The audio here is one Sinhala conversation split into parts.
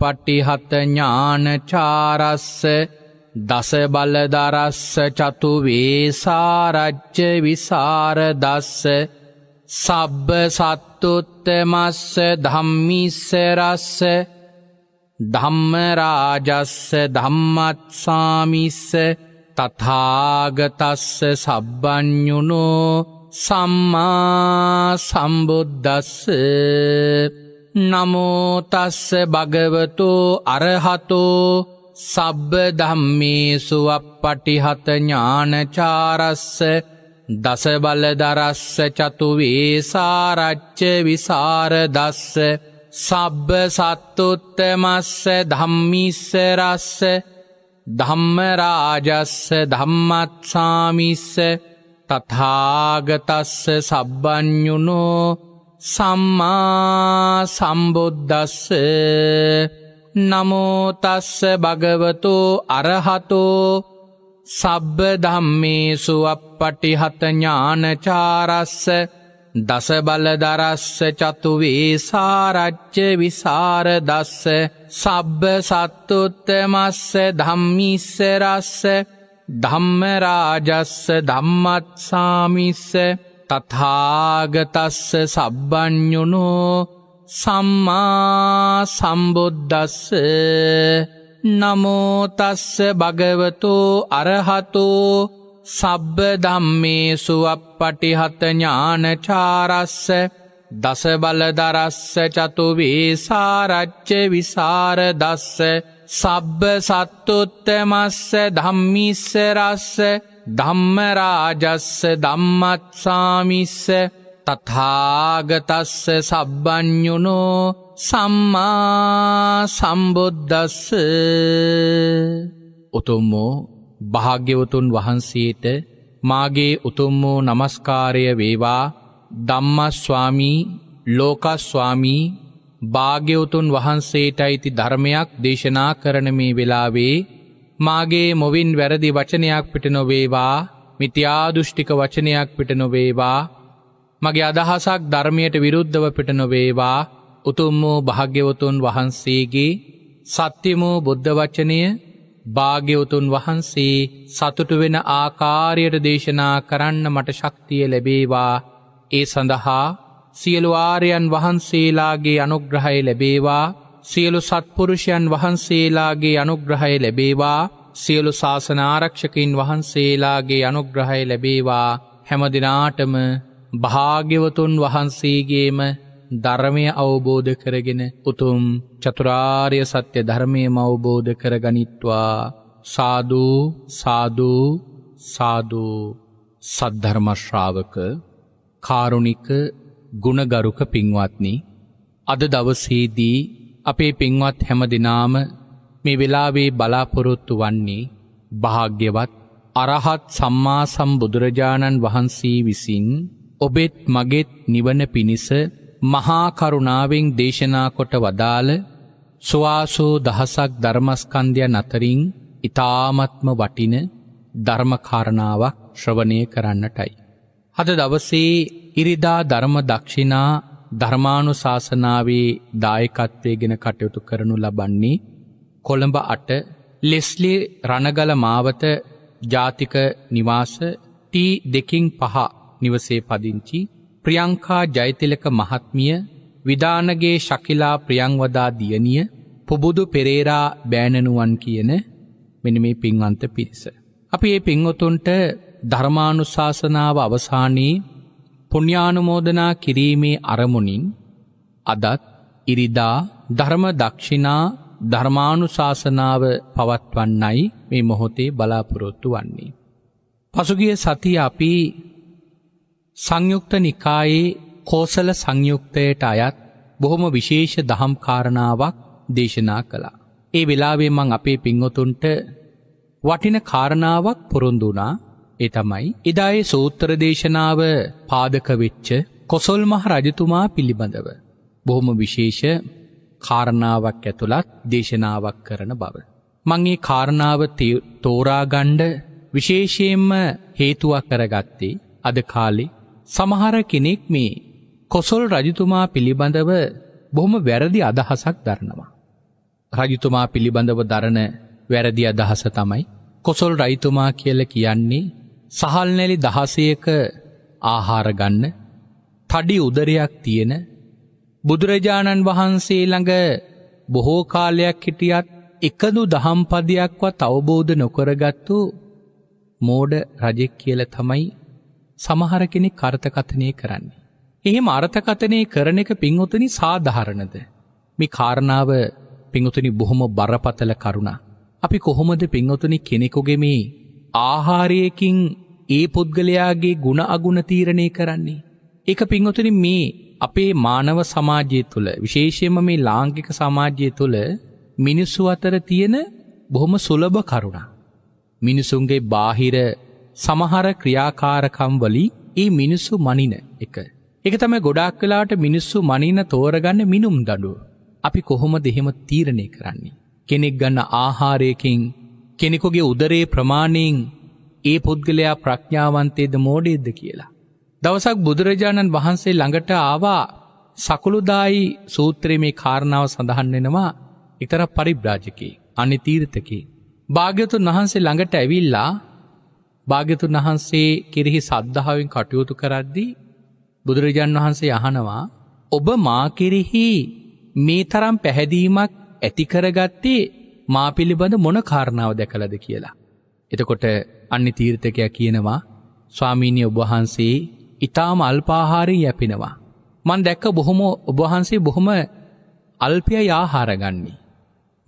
පටිහත ඥානචාරස්ස දස බලදරස්ස චතුවේසාරච්ච විසාරදස්ස සබ්බ සත්තුත්තමස්ස ධම්මිස්සරස්ස ධම්මරාජස්ස ධම්මත්සාමිස්ස තථාගතස්ස සබ්බ්ඥුනෝ සම්මා සම්බුද්දස්ස නමෝතස්ස භගවතු අරහතෝ සබ්බ ධම්මේසුවක් පටිහත ඥානචාරස්ස දසබලදරස්ස චතුවේසාරච්ච විසාරදස්ස සබ්බ සත්තුත්තමස්ස ධම්මිස්සරස්ස ධම්මරාජස්ස ධම්මත්සාමිස්ස තථාගතස්ස සබ්බඥුනෝ සම්මා සම්බුද්දස්ස නමෝතස්ස භගවතු අරහතෝ සබ්බ ධම්මේසු අපපටිහත ඥානචාරස්ස දස බලදරස්ස චතුවේ සාරච්ච විසාරදස්ස සබ්බ සත්තුත්තමස්ස ධම්මිස්සරස්ස ධම්මරාජස්ස ධම්මත්සාමිස්ස තථාගතස්ස සබ්බඥුණෝ සම්මා සම්බුද්දස්ස නමෝතස්ස භගවතෝ අරහතෝ සබ්බ ධම්මේසු අපපටිහත ඥානචාරස්ස දස බලදරස්ස චතුවේසාරච්ච විසාරදස්ස සබ්බ සත්තුත්තමස්ස ධම්මිස්සරස්ස ධම්මරාජස්ස ධම්මත්සාමිස්ස තථාගතස්ස සබ්බඥුනෝ සම්මා සම්බුද්දස්ස උතුම්මෝ භාග්‍යවතුන් වහන්සේට මාගේ උතුම්මෝ නමස්කාරය වේවා ධම්මස්වාමී ලෝකස්වාමී භාග්‍යවතුන් වහන්සේට අයිති ධර්මයක් දේශනා කරන මේ වෙලාවේ මාගේ මොවින් වැරදි වචනයක් පිට නොවේවා මිති්‍යාදුෘෂ්ටික වචනයක් පිට නොවේවා මගේ අදහසක් ධර්මයට විරුද්ධව පිට නොවේවා උතුම් වූ භාග්‍යවතුන් වහන්සේගේ සත්‍යමූ බුද්ධ වචනය භාග්‍යවතුන් වහන්සේ සතුටු වෙන ආකාරයට දේශනා කරන්න මට ශක්තිය ලැබේවා ඒ සඳහා සියලු ආරයන් වහන්සේලාගේ අනුග්‍රහය ලැබේවා සියලු සත්පුරුෂයන් වහන්සේලාගේ අනුග්‍රහය ලැබේවා සියලු ශාසනාරක්ෂකින් වහන්සේලාගේ අනුග්‍රහය ලැබේවා හැමදිනාටම භාග්‍යවතුන් වහන්සේගේම ධර්මය අවබෝධ කරගෙන උතුම් චතුරාර්ය සත්‍ය ධර්මය අවබෝධ කරගනිත්වා සාධූ සාධූ සාධූ සද්ධර්මශ්‍රාවක කාරුණික ගුණගරුක පින්වත්නි අද දවසේදී අපේ පින්වත් හැම දෙනාම මේ වෙලාවේ බලාපොරොත්තු වන්නේ භාග්‍යවත් අරහත් සම්මා සම්බුදුරජාණන් වහන්සේ විසින් ඔබෙත් මගෙත් නිවන පිණිස මහා කරුණාවෙන් දේශනා කොට වදාළ සුවාසෝ දහසක් ධර්මස්කන්ධයන් අතරින් ඊ타මත්ම වටින ධර්මකාරණාවක් ශ්‍රවණය කරන්නටයි. අද දවසේ ඉරිදා ධර්ම දක්ෂිනා ධර්මානු ශාසනාවේ දායකත්වය ගෙන කටයුතු කරනු ලබන්නේ කොළඹ අට ලෙස්ලි රණගල මාවත ජාතික නිවාස ටී දෙකින් පහ නිවසේ පදිංචි ප්‍රියංකා ජයතිලක මහත්මිය විධානගේ ශකිලා ප්‍රියංවදා දියණිය පුබුදු පෙරේරා බෑණනුවන් කියන මෙන මේ පින්වන්ත පිරිස. අපි ඒ පින්වතුන්ට ධර්මානුශාසනාව අවසානයේ පුණ්‍යානුමෝදනා කිරීමේ අරමුණින් අදත් ඉරිදා ධර්ම දක්ෂිනා ධර්මානුශාසනාව පවත්වන්නයි මේ මොහොතේ බලාපොරොත්තු වන්නේ. පසුගිය සතිය අපි සංයුක්ත නිකායේ කෝසල සංයුක්තයට අයත් බොහොම විශේෂ දහම් කාරණාවක් දේශනා කළා. ඒ වෙලාවේ මං අපේ පින්වතුන්ට වටින කාරණාවක් පොරොන්දුනා ඒ තමයි එදායේ සූත්‍ර දේශනාව පාදක වෙච්ච කොසල් මහ රජතුමා පිළිබඳව බොහොම විශේෂ කාරණාවක් ඇතුළත් දේශනාවක් කරන බව මං ඒ කාරණාව තෝරා ගණ්ඩ විශේෂයෙන්ම හේතුවක් කරගත්තේ අද කාලේ සමහර කෙනෙක් මේ කොසොල් රජතුමා පිළිබඳව බොහොම වැරදි අදහසක් දරනවා. රජතුමා පිළිබඳව දරන වැරදි අදහස තමයි කොසොල් රයිතුමා කියල කියන්නේ සහල්නැලි දහසයක ආහාරගන්න තඩි උදරයක් තියෙන බුදුරජාණන් වහන්සේ ළඟ බොහෝ කාලයක් හිටියත් එකදු දහම්පදයක්වත් අවබෝධ නොකරගත්තු මෝඩ රජෙක් කියල තමයි සමහර කෙනෙක් කර්ථකථනය කරන්නේ. එහෙම අර්ථකථනය කරන එක පින්වතුනි සාධහරණද. මේ කාරණාව පිංගුතුනි බොහොම බරපතල කරුණා. අපි කොහොමද පිංගොතුනි කෙනෙකුගේ මේ ආහාරයකින් ඒ පුද්ගලයාගේ ගුණ අගුණ තීරණය කරන්නේ. ඒක පින්වතුනි මේ අපේ මානව සමාජය තුළ විශේෂයෙන්ම මේ ලාංකික සමාජය තුළ මිනිස්සු අතර තියෙන බොහොම සුලභ කරුණා. මිනිසුන්ගේ බාහිර සමහර ක්‍රියාකාරකම් වලින් ඒ මිනිස්සු මනින එක. ඒක තමයි ගොඩාක් වෙලාට මිනිස්සු මනින තෝරගන්න මිනුම් දඩුව. අපි කොහොමද එහෙම තීරණය කරන්නේ? කෙනෙක් ගන්න ආහාරයකින් කෙනෙකුගේ උදරේ ප්‍රමාණයෙන් ඒ පුද්ගලයා ප්‍රඥාවන්තේද මෝඩේද්ද කියලා. දවසක් බුදුරජාණන් වහන්සේ ළඟට ආවා සකුළුදායි සූත්‍රයේ මේ කාරණාව සඳහන් වෙනවා ඉතර පරිබ්‍රාජකේ අනිතීර්ථකේ. භාග්‍යතුන් වහන්සේ ළඟට ඇවිල්ලා භාග්‍යතුන් වහන්සේ කෙරෙහි සද්ධාවෙන් කටයුතු කරද්දී බුදුරජාන් වහන්සේ අහනවා ඔබ මා කෙරෙහි මේ තරම් පැහැදීමක් ඇතිකරගත්තේ මා පිළිබඳ මොන කාරණාව දැකලද කියලා. එතකොට අන්නේ තීර්ථකයා කියනවා ස්වාමීනය ඔබහන්සේ ඉතාම අල්පාහාරී යැපෙනවා. මන් දැක්ක බොහොම ඔබහන්සේ බොහොම අල්පය යාහාරගන්නේ.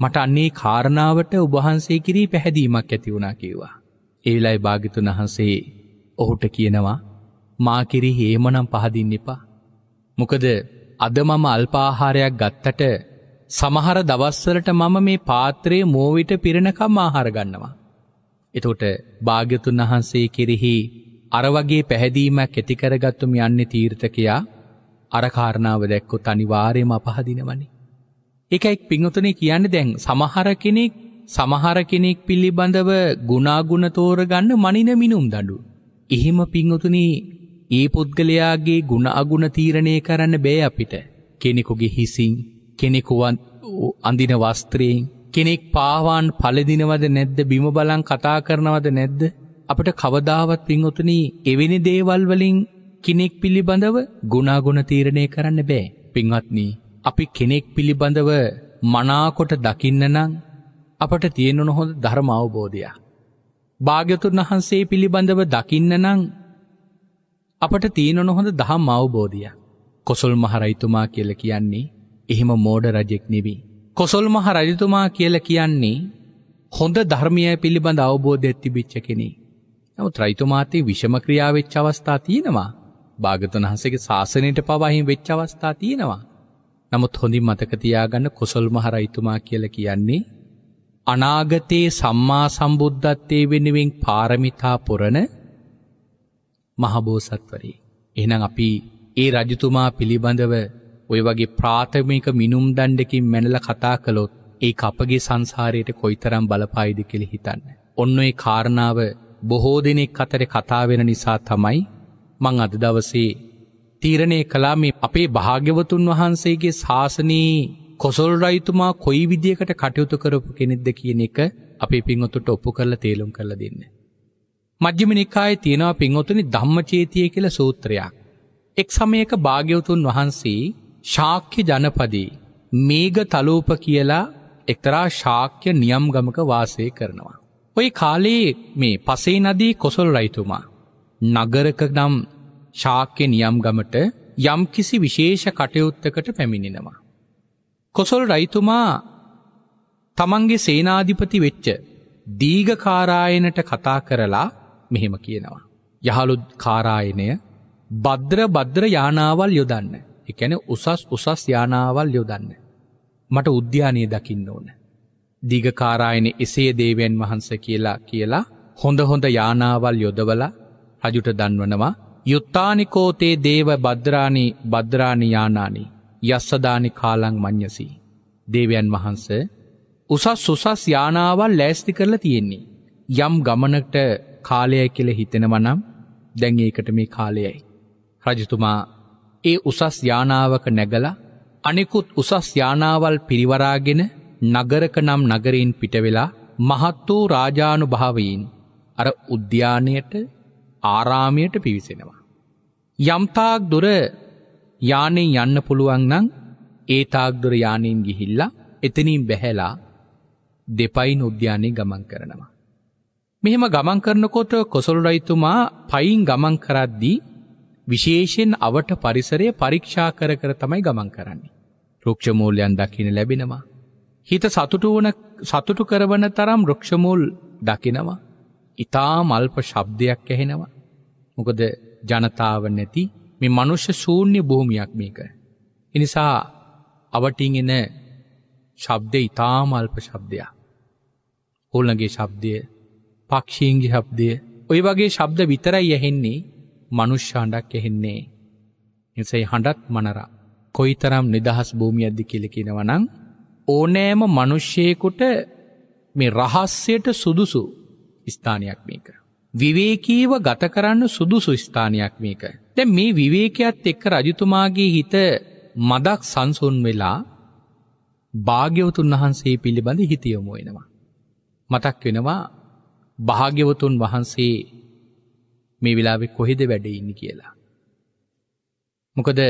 මට අන්නේ කාරණාවට ඔබහන්සේ කිරී පැහැදීමක් ඇති වුණා කිව්වා. ඒවිලයි භාගිතුන් වහන්සේ ඔහුට කියනවා මාකිරි හේමනම් පහදින්න එපා. මොකද අද මම අල්පාහාරයක් ගත්තට සමහර දවස්වලට මම මේ පාත්‍රයේ මෝවිට පිරණකම් ආහාර ගන්නවා. එතකොට භාග්‍යතුන් වහන්සේ කෙරෙහි අර වගේ පැහැදීමක් ඇති කරගත්තුම යන්නේ තීර්ථකයා අර කාරණාව දැක්කොත් අනිවාර්යයෙන්ම අපහදිනවනේ. ඒකයි පිංගුතුනේ කියන්නේ දැන් සමහර කෙනෙක් සමහර කෙනෙක් පිළිබඳව ගුණාගුණ තෝරගන්න මනින මිනුම් දඬු. එහෙම පිංගුතුනේ ඒ පුද්ගලයාගේ ගුණ අගුණ තීරණය කරන්න බෑ අපිට. කෙනෙකුගේ හිසින් කෙනෙකුවන් අඳින වස්ත්‍රයෙන් කෙනෙක් පාවාන් පලදිනවද නැද්ද බිම බලන් කතා කරනවද නැද්ද අපට කවදාවත් පින්වතුනී එවැනි දේවල් වලින් කෙනෙක් පිළිබඳව ගුණාගුණ තීරණය කරන්න බෑ පින්වත්නි අපි කෙනෙක් පිළිබඳව මනාකොට දකින්න නම් අපට තියෙනුන හොඳ ධර්ම අවබෝධයක් භාග්‍යතුන් වහන්සේ පිළිබඳව දකින්න නම් අපට තියෙනුන හොඳ දහම් අවබෝධයක් කොසල් මහරයිතුමා කියල කියන්නේ එහෙම මෝඩ රජෙක් නෙවී. කොසොල් මහ රජතුමා කියල කියන්නේ හොඳ ධර්මය පිළිබඳ අවබෝධ ඇත්තිබිච්ච කෙනෙ. නමු ත්‍රයිතුමාතේ විෂමක්‍රියාවෙච්ච අවස්ථා තියෙනවා. භාගතන් වහසගේ ශාසනයට පවාහිම වෙච්ච අවස්ථා තියෙනවා. නමුත් හොඳින් මතකතියාගන්න කොසොල් මහරයිතුමා කියල කියන්නේ. අනාගතයේ සම්මා සම්බුද්ධත්තේ වෙනුවෙන් පාරමිතා පුරණ මහබෝසත්වරේ. එහනම් අපි ඒ රජතුමා පිළිබඳව ඔය වගේ ප්‍රාථමික මිනුම් දණ්ඩකින් මැනල කතා කළොත් ඒ අපගේ සංසාරයට කොයිතරම් බලපායිද කෙළි හිතන්න. ඔන්න ඒ කාරණාව බොහෝ දෙනෙක් අතර කතාවෙන නිසා තමයි මං අද දවසේ තීරණය කලා මේ අපේ භාග්‍යවතුන් වහන්සේගේ ශාසනයේ කොසොල් රයිතුමා කොයි විදිියකට කටයුතු කරපු කෙනෙක්ද කියන එක අපි පින්වතුට ඔප්පු කරල තේලුම් කරල දෙන්න. මධ්‍යම නිකාය තියෙනවා පින්වතුනි ධම්මචේතිය කියල සූත්‍රයක්. එක් සමයක භාග්‍යවතුන් වහන්සේ ශාක්‍ය ජනපදේ මේග තලෝප කියලා එක්තරා ශාක්‍ය නියම් ගමක වාසය කරනවා. ඔය කාලයේ මේ පසේ නදී කොසොල් රයිතුමා. නගරක නම් ශාක්‍ය නියම් ගමට යම්කිසි විශේෂ කටයුත්තකට පැමිණෙනවා. කොසොල් රයිතුමා තමන්ගේ සේනාධිපති වෙච්ච දීගකාරායනට කතා කරලා මෙහෙම කියනවා. යහළු කාරායනය බද්‍ර බද්‍ර යානාවල් යොදන්න. එකැන උසස් උසස් යානාවල් යොදන්න. මට උද්‍යානය දකින්න ඕන. දිගකාරායන එසේ දේවයන් වහන්ස කියලා කියලා හොඳ හොඳ යානාවල් යොදවල රජුට දන්වනවා යුත්තානිකෝතේ දේව බද්‍රාණී බද්‍රාණි යානානි යස්සදානි කාලං මං්ඥසී. දේවයන් වහන්ස උසස් උසස් යානාවල් ලෑස්ති කරලා තියෙන්නේ. යම් ගමනට කාලය කෙළ හිතෙනවනම් දැන් ඒකට මේ කාලයයි. රජතුමා ඒ උසස් යානාවක නැගලා අනෙකුත් උසස් යානාවල් පිරිවරාගෙන නගරක නම් නගරයෙන් පිටවෙලා මහත් වූ රාජානු භාවයින් අර උද්‍යානයට ආරාමයට පිවිසෙනවා. යම්තාක් දුර යානෙන් යන්න පුළුවන් නම් ඒ තාක්දුර යානයෙන් ගිහිල්ලා එතනින් බැහැලා දෙපයින් උද්‍යානය ගමන් කරනවා. මෙහෙම ගමන් කරනකොට කොසොල් රයිතුමා පයින් ගමන් කරද්දී විශේෂයෙන් අවට පරිසරය පරීක්ෂා කර කර තමයි ගමන් කරන්නේ. රුක්ෂමූල්යන් දකින ලැබෙනවා. හිත සතුටු වන සතුටු කරවන තරම් රුක්ෂමූල් දකිනවා. ඉතා මල්ප ශබ්දයක් ඇහෙනවා. මොකද ජනතාව නැති මේ මනුෂ්‍ය සූන්‍ය භූමියක් මේක. එනිසා අවටින් එන ශබ්ද ඉතාමල්ප සබ්දයක්. හොල්ලගේ ශබ්දය පක්ෂීන්ගේ ශබ්දය ඔය වගේ ශබ්ද විතරයි ඇහෙන්නේ මනුෂ්‍යාණ්ඩක් එහෙන්නේ. එසයි හඬක් මනරා. කොයි තරම් නිදහස් භූමියද්ද කියලකිනවනං ඕනෑම මනුෂ්‍යයකුට මේ රහස්සයට සුදුසු ස්ථානයක් මේක. විවේකීව ගත කරන්න සුදුසු ස්ථානයක් මේක. දැ මේ විවේකයක්ත් එක්ක රජතුමාගේ හිත මදක් සංසුන් වෙලා භාග්‍යවතුන් වහන්සේ පිළිබඳ හිතියොමු වෙනවා. මතක් වෙනවා භාග්‍යවතුන් වහන්සේ මේ වෙලාවෙ කොහෙද වැඩඉන්න කියලා. මොකද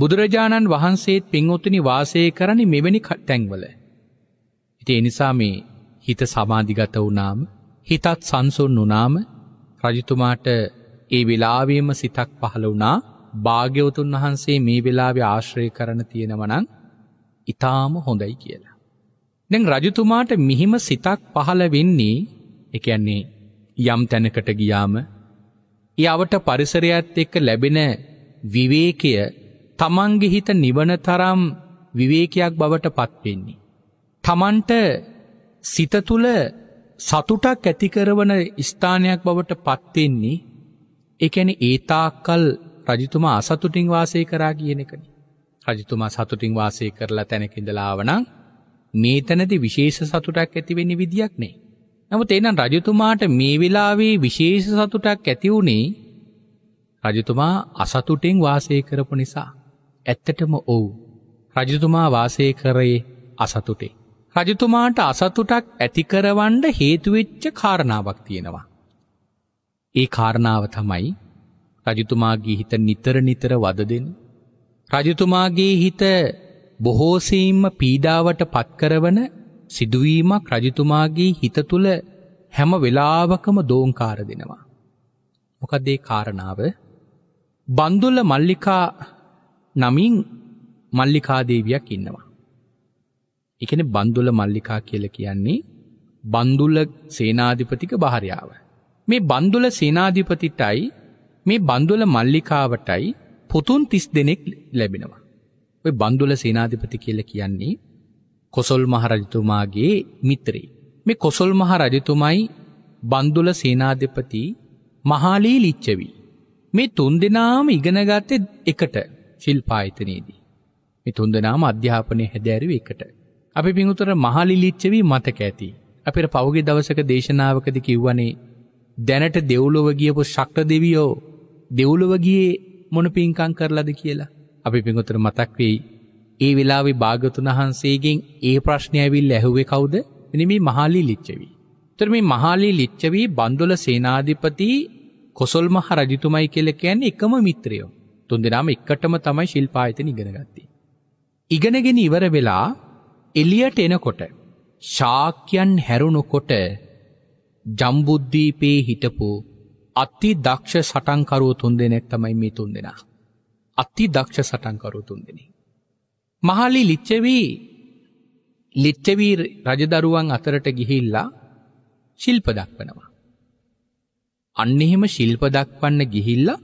බුදුරජාණන් වහන්සේත් පින්ඔත්තුනි වාසය කරනි මෙවැනි තැන්වල. ඉති එනිසා මේ හිත සමාධිගත වනාම හිතත් සංසුන් වනාම රජතුමාට ඒ වෙලාවේම සිතක් පහළ වුණා භාග්‍යවතුන් වහන්සේ මේ වෙලාව ආශ්‍රය කරන තියෙනවනං ඉතාම හොඳයි කියලා. දැන් රජතුමාට මිහිම සිතක් පහළ වෙන්නේ එකන්නේ යම් තැනකට ගියාම යට පරිසරයත් එක්ක ලැබෙන විවේකය තමන්ගේ හිත නිවන තරම් විවේකයක් බවට පත්වෙන්නේ. තමන්ට සිත තුළ සතුටක් ඇතිකරවන ස්ථානයක් බවට පත්වෙන්නේ එකැන ඒතාක්කල් රජතුමා අසතුටින් වාසය කරා කියන එකන. රජතුමා සතුටින් වාසය කරලා තැනකිඳලාවනං මේ තැනති විශේෂ සතුටක් ඇතිවෙනි විදියක් නේ. නමුත් එහෙනම් රජතුමාට මේ වෙලාවේ විශේෂ සතුටක් ඇති වුණේ රජතුමා අසතුටෙන් වාසය කරපු නිසා. ඇත්තටම ඔව්. රජතුමා වාසය කරේ අසතුටේ. රජතුමාට අසතුටක් ඇතිකරවන්න හේතුවෙච්ච කාරණාවක් තියෙනවා. ඒ කාරණාව තමයි රජතුමාගේ හිත නිතර නිතර වද දෙන රජතුමාගේ හිත බොහෝසෙයින්ම පීඩාවට පත්කරවන සිදුවීමක් රජතුමාගේ හිත තුළ හැම වෙලාවකම දෝංකාර දෙනවා. මොකදේ කාරණාව බන්දුල්ල මල්ලිකා නමින් මල්ලිකාදේවියක් ඉන්නවා. එකන බන්දුල මල්ලිකා කියල කියන්නේ බන්දුල්ල සේනාධිපතික භාරයාව. මේ බන්දුල සේනාධිපතිටයි මේ බන්දුල මල්ලිකාවටයි පුතුන් තිස් දෙනෙක් ලැබෙනවා. ඔය බන්දුල සේනාධිපති කියල කියන්නේ කොසොල් මහරජතුමාගේ මිත්‍රේ. මේ කොසොල් මහ රජතුමයි බන්දුල සේනාධපති මහාලී ලිච්චවී. මේ තුන් දෙනාම ඉගෙනගත්තෙ එකට ශිල්පායතනයේදී. මේ තුන් දෙනාම අධ්‍යාපනය හැදෑරුව එකට. අපි පිහුතර මහලි ලිච්චවී මතක ඇති. අපිට පෞගේ දවසක දේශනාවකද කිව්වනේ දැනට දෙව්ලොව ගියපු ශක්‍ර දෙවියෝ දෙව්ලොවගියේ මොන පින්කං කරලද කියලා අපි පිගොතර මතක් වෙයි ඒ වෙලාවේ භාගතුන් වහන්සේගෙන් ඒ ප්‍රශ්නය ඇවිල්ලා ඇහුවේ කවුද? එනි මේ මහාලි ලිච්ඡවි. ඒතර මේ මහාලි ලිච්ඡවි බන්දොල සේනාධිපති කොසල් මහ රජතුමයි කියලා කියන්නේ එකම මිත්‍රයෝ. තුන්දෙනාම එකටම තමයි ශිල්පායතන ඉගෙන ගත්තේ. ඉගෙනගෙන ඉවර වෙලා එළියට එනකොට ශාක්‍යයන් හැරුණකොට ජම්බුද්දීපේ හිටපු අති දක්ෂ සටන්කරුව තුන්දෙනෙක් තමයි මේ තුන්දෙනා. අති දක්ෂ සටන්කරුව තුන්දෙනෙක්. මහලි ලිච්චවී ලිච්චවී රජදරුවන් අතරට ගිහිල්ලා ශිල්ප දක්වනවා. අන්න එහෙම ශිල්ප දක්වන්න ගිහිල්ලා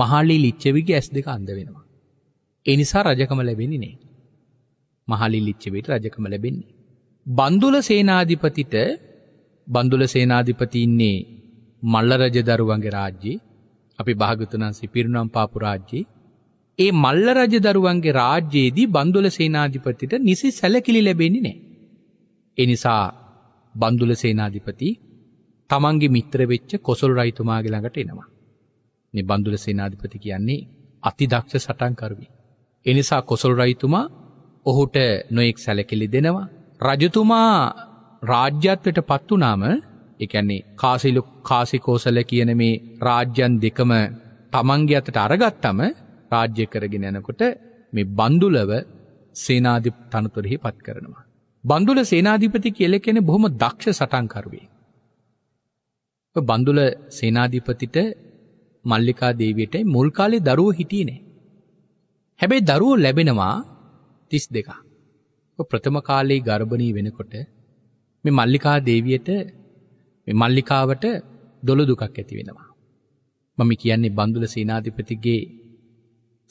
මහලි ලිච්චවිගේ ඇස් දෙක අඳ වෙනවා. ඒ නිසා රජකම ලැබෙන්නේ නෑ. මහලි ලිච්චවිට රජකම ලැබෙන්නේ. බන්දුල සේනාධිපතිට බන්දුල සේනාධිපති ඉන්නේ මල්ල රජදරුවන්ගේ රාජ්‍යයේ අපි භාගතුනන් සිපිරුණම් පාපු රාජ්‍යයේ ඒ මල්ල රජ දරුවන්ගේ රාජ්‍යයේදී බන්දුල සේනාධිපතිට නිසි සැලකිලි ලැබෙන්නේ නෑ. එනිසා බන්දුල සේනාධිපති තමන්ගේ මිත්‍රවෙච්ච කොසල් රයිතුමාගේ ළඟට එනවා. මේ බන්දුල සේනාධිපති කියන්නේ අතිදක්ෂ සටන්කරුවි. එනිසා කොසල් රයිතුමා ඔහුට නොයෙක් සැලකිලි දෙනවා. රජතුමා රාජ්‍යත්වයට පත්වනාම එකන්නේ කාසිලු කාසිකෝසල කියන මේ රාජ්‍යන් දෙකම තමන්ගේ අතට අරගත්තම රාජ්‍ය කරගෙන යනකොට මේ බන්දුලව සේනාධි තනතුරෙහි පත් කරනවා. බන්දුල සේනාධිපති කියල කෙන බොහොම දක්ෂ සටන්කරුවේ. බන්දුල සේනාධිපතිට මල්ලිකා දේවයට මුල්කාලේ දරුව හිටියනේ. හැබැයි දරුවෝ ලැබෙනවා තිස් දෙක. ප්‍රථම කාලේ ගර්භණී වෙනකොට මේ මල්ලිකා දේවියට මල්ලිකාවට දොළ දුකක් ඇති වෙනවා. මම කියන්නේ බන්දුල සේනාධිපතිගේ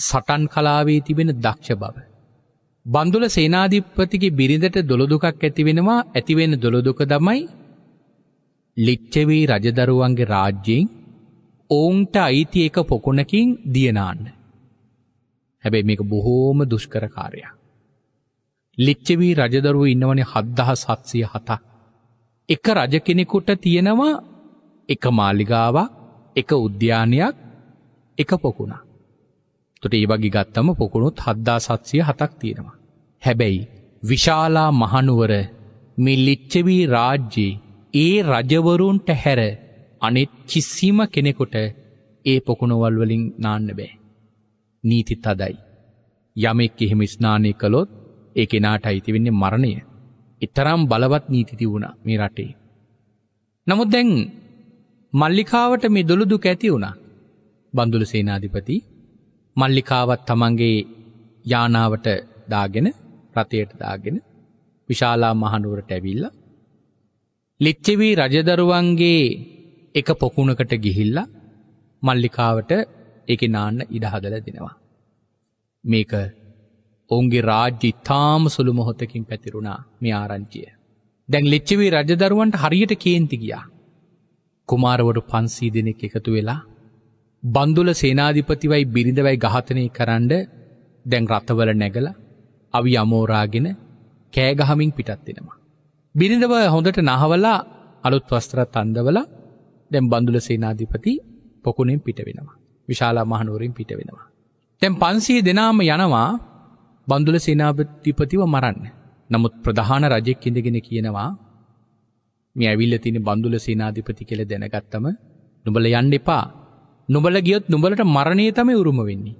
සටන් කලාවේ තිබෙන දක්ෂ බව. බන්දුල සේනාධිප්පතිගේ බිරිඳට දොළොදුකක් ඇතිවෙනවා ඇතිවෙන දොළොදුක දමයි ලිච්චවී රජදරුවන්ගේ රාජ්‍යයෙන් ඔවුන්ට අයිති එක පොකුණකින් දියනාන්න. හැබැයි මේක බොහෝම දුෂ්කරකාරයා. ලිච්චවී රජදරුව ඉන්නවන හද්දහ සත්සය හතක්. එක රජ කෙනෙකුට තියෙනවා එක මාලිගාවක් එක උද්‍යානයක් එක පොකුණා. තොට ඒ වගේ ගත්තම පොකුණුත් හද්දා සත්සිය හතක් තියෙනවා. හැබැයි විශාලා මහනුවර මේ ලිච්චවී රාජ්‍යයේ ඒ රජවරුන්ට හැර අනෙත් කිසිම කෙනෙකොට ඒ පොකුණවල්වලින් නාන්න බෑ. නීතිත් අදයි. යමෙක් එහෙම ස්නානය කළොත් ඒ කෙනාට අයිතිවෙන්නේ මරණය. එතරම් බලවත් නීතිති වුණ මේ රටේ. නමුත් දැන් මල්ලිකාවට මේ දොළුදු කැති වුණා බඳුල සේනාධිපති මල්ලිකාවත් තමන්ගේ යානාවට දාගෙන රථයට දාගෙන විශාලා මහනුවරට ඇවිල්ල. ලිච්චවී රජදරුවන්ගේ එක පොකුණකට ගිහිල්ලා මල්ලිකාවට එක නාන්න ඉඩහදල දෙනවා. මේක ඔවුන්ගේ රාජ්‍ය ඉතාම සුළු මොහොතකින් පැතිරුණා මේ ආරංචිය. දැන් ලිච්චවී රජදරුවන්ට හරියට කේන්ති ගියා. කුමාරවරු පන්සී දෙනෙක් එකතු වෙලා බන්දුල සේනාධිපතිවයි බිරිඳවයි ඝාතනය කරන්න දැන් රථවල නැගල අවි අමෝරාගෙන කෑගහමින් පිටත්වෙනවා. බිරිඳව හොඳට නහවලා අලුත් වස්ත්‍රත් අන්දවල දැම් බඳුල සේනාධිපති පොකුණෙන් පිට වෙනවා. විශාලා මහනුවරින් පිට වෙනවා. තැම් පන්සිය දෙනාම යනවා බන්දුල සේනාපතිපතිව මරන්න. නමුත් ප්‍රධාන රජෙක් ඉඳගෙන කියනවා මේ ඇවිල්ල තින බන්දුල සේනාධිපති කෙළ දැනගත්තම නුබල යන්න එපා නොබල ගියොත් නුඹලට මරණය තම උරුම වෙන්නේ.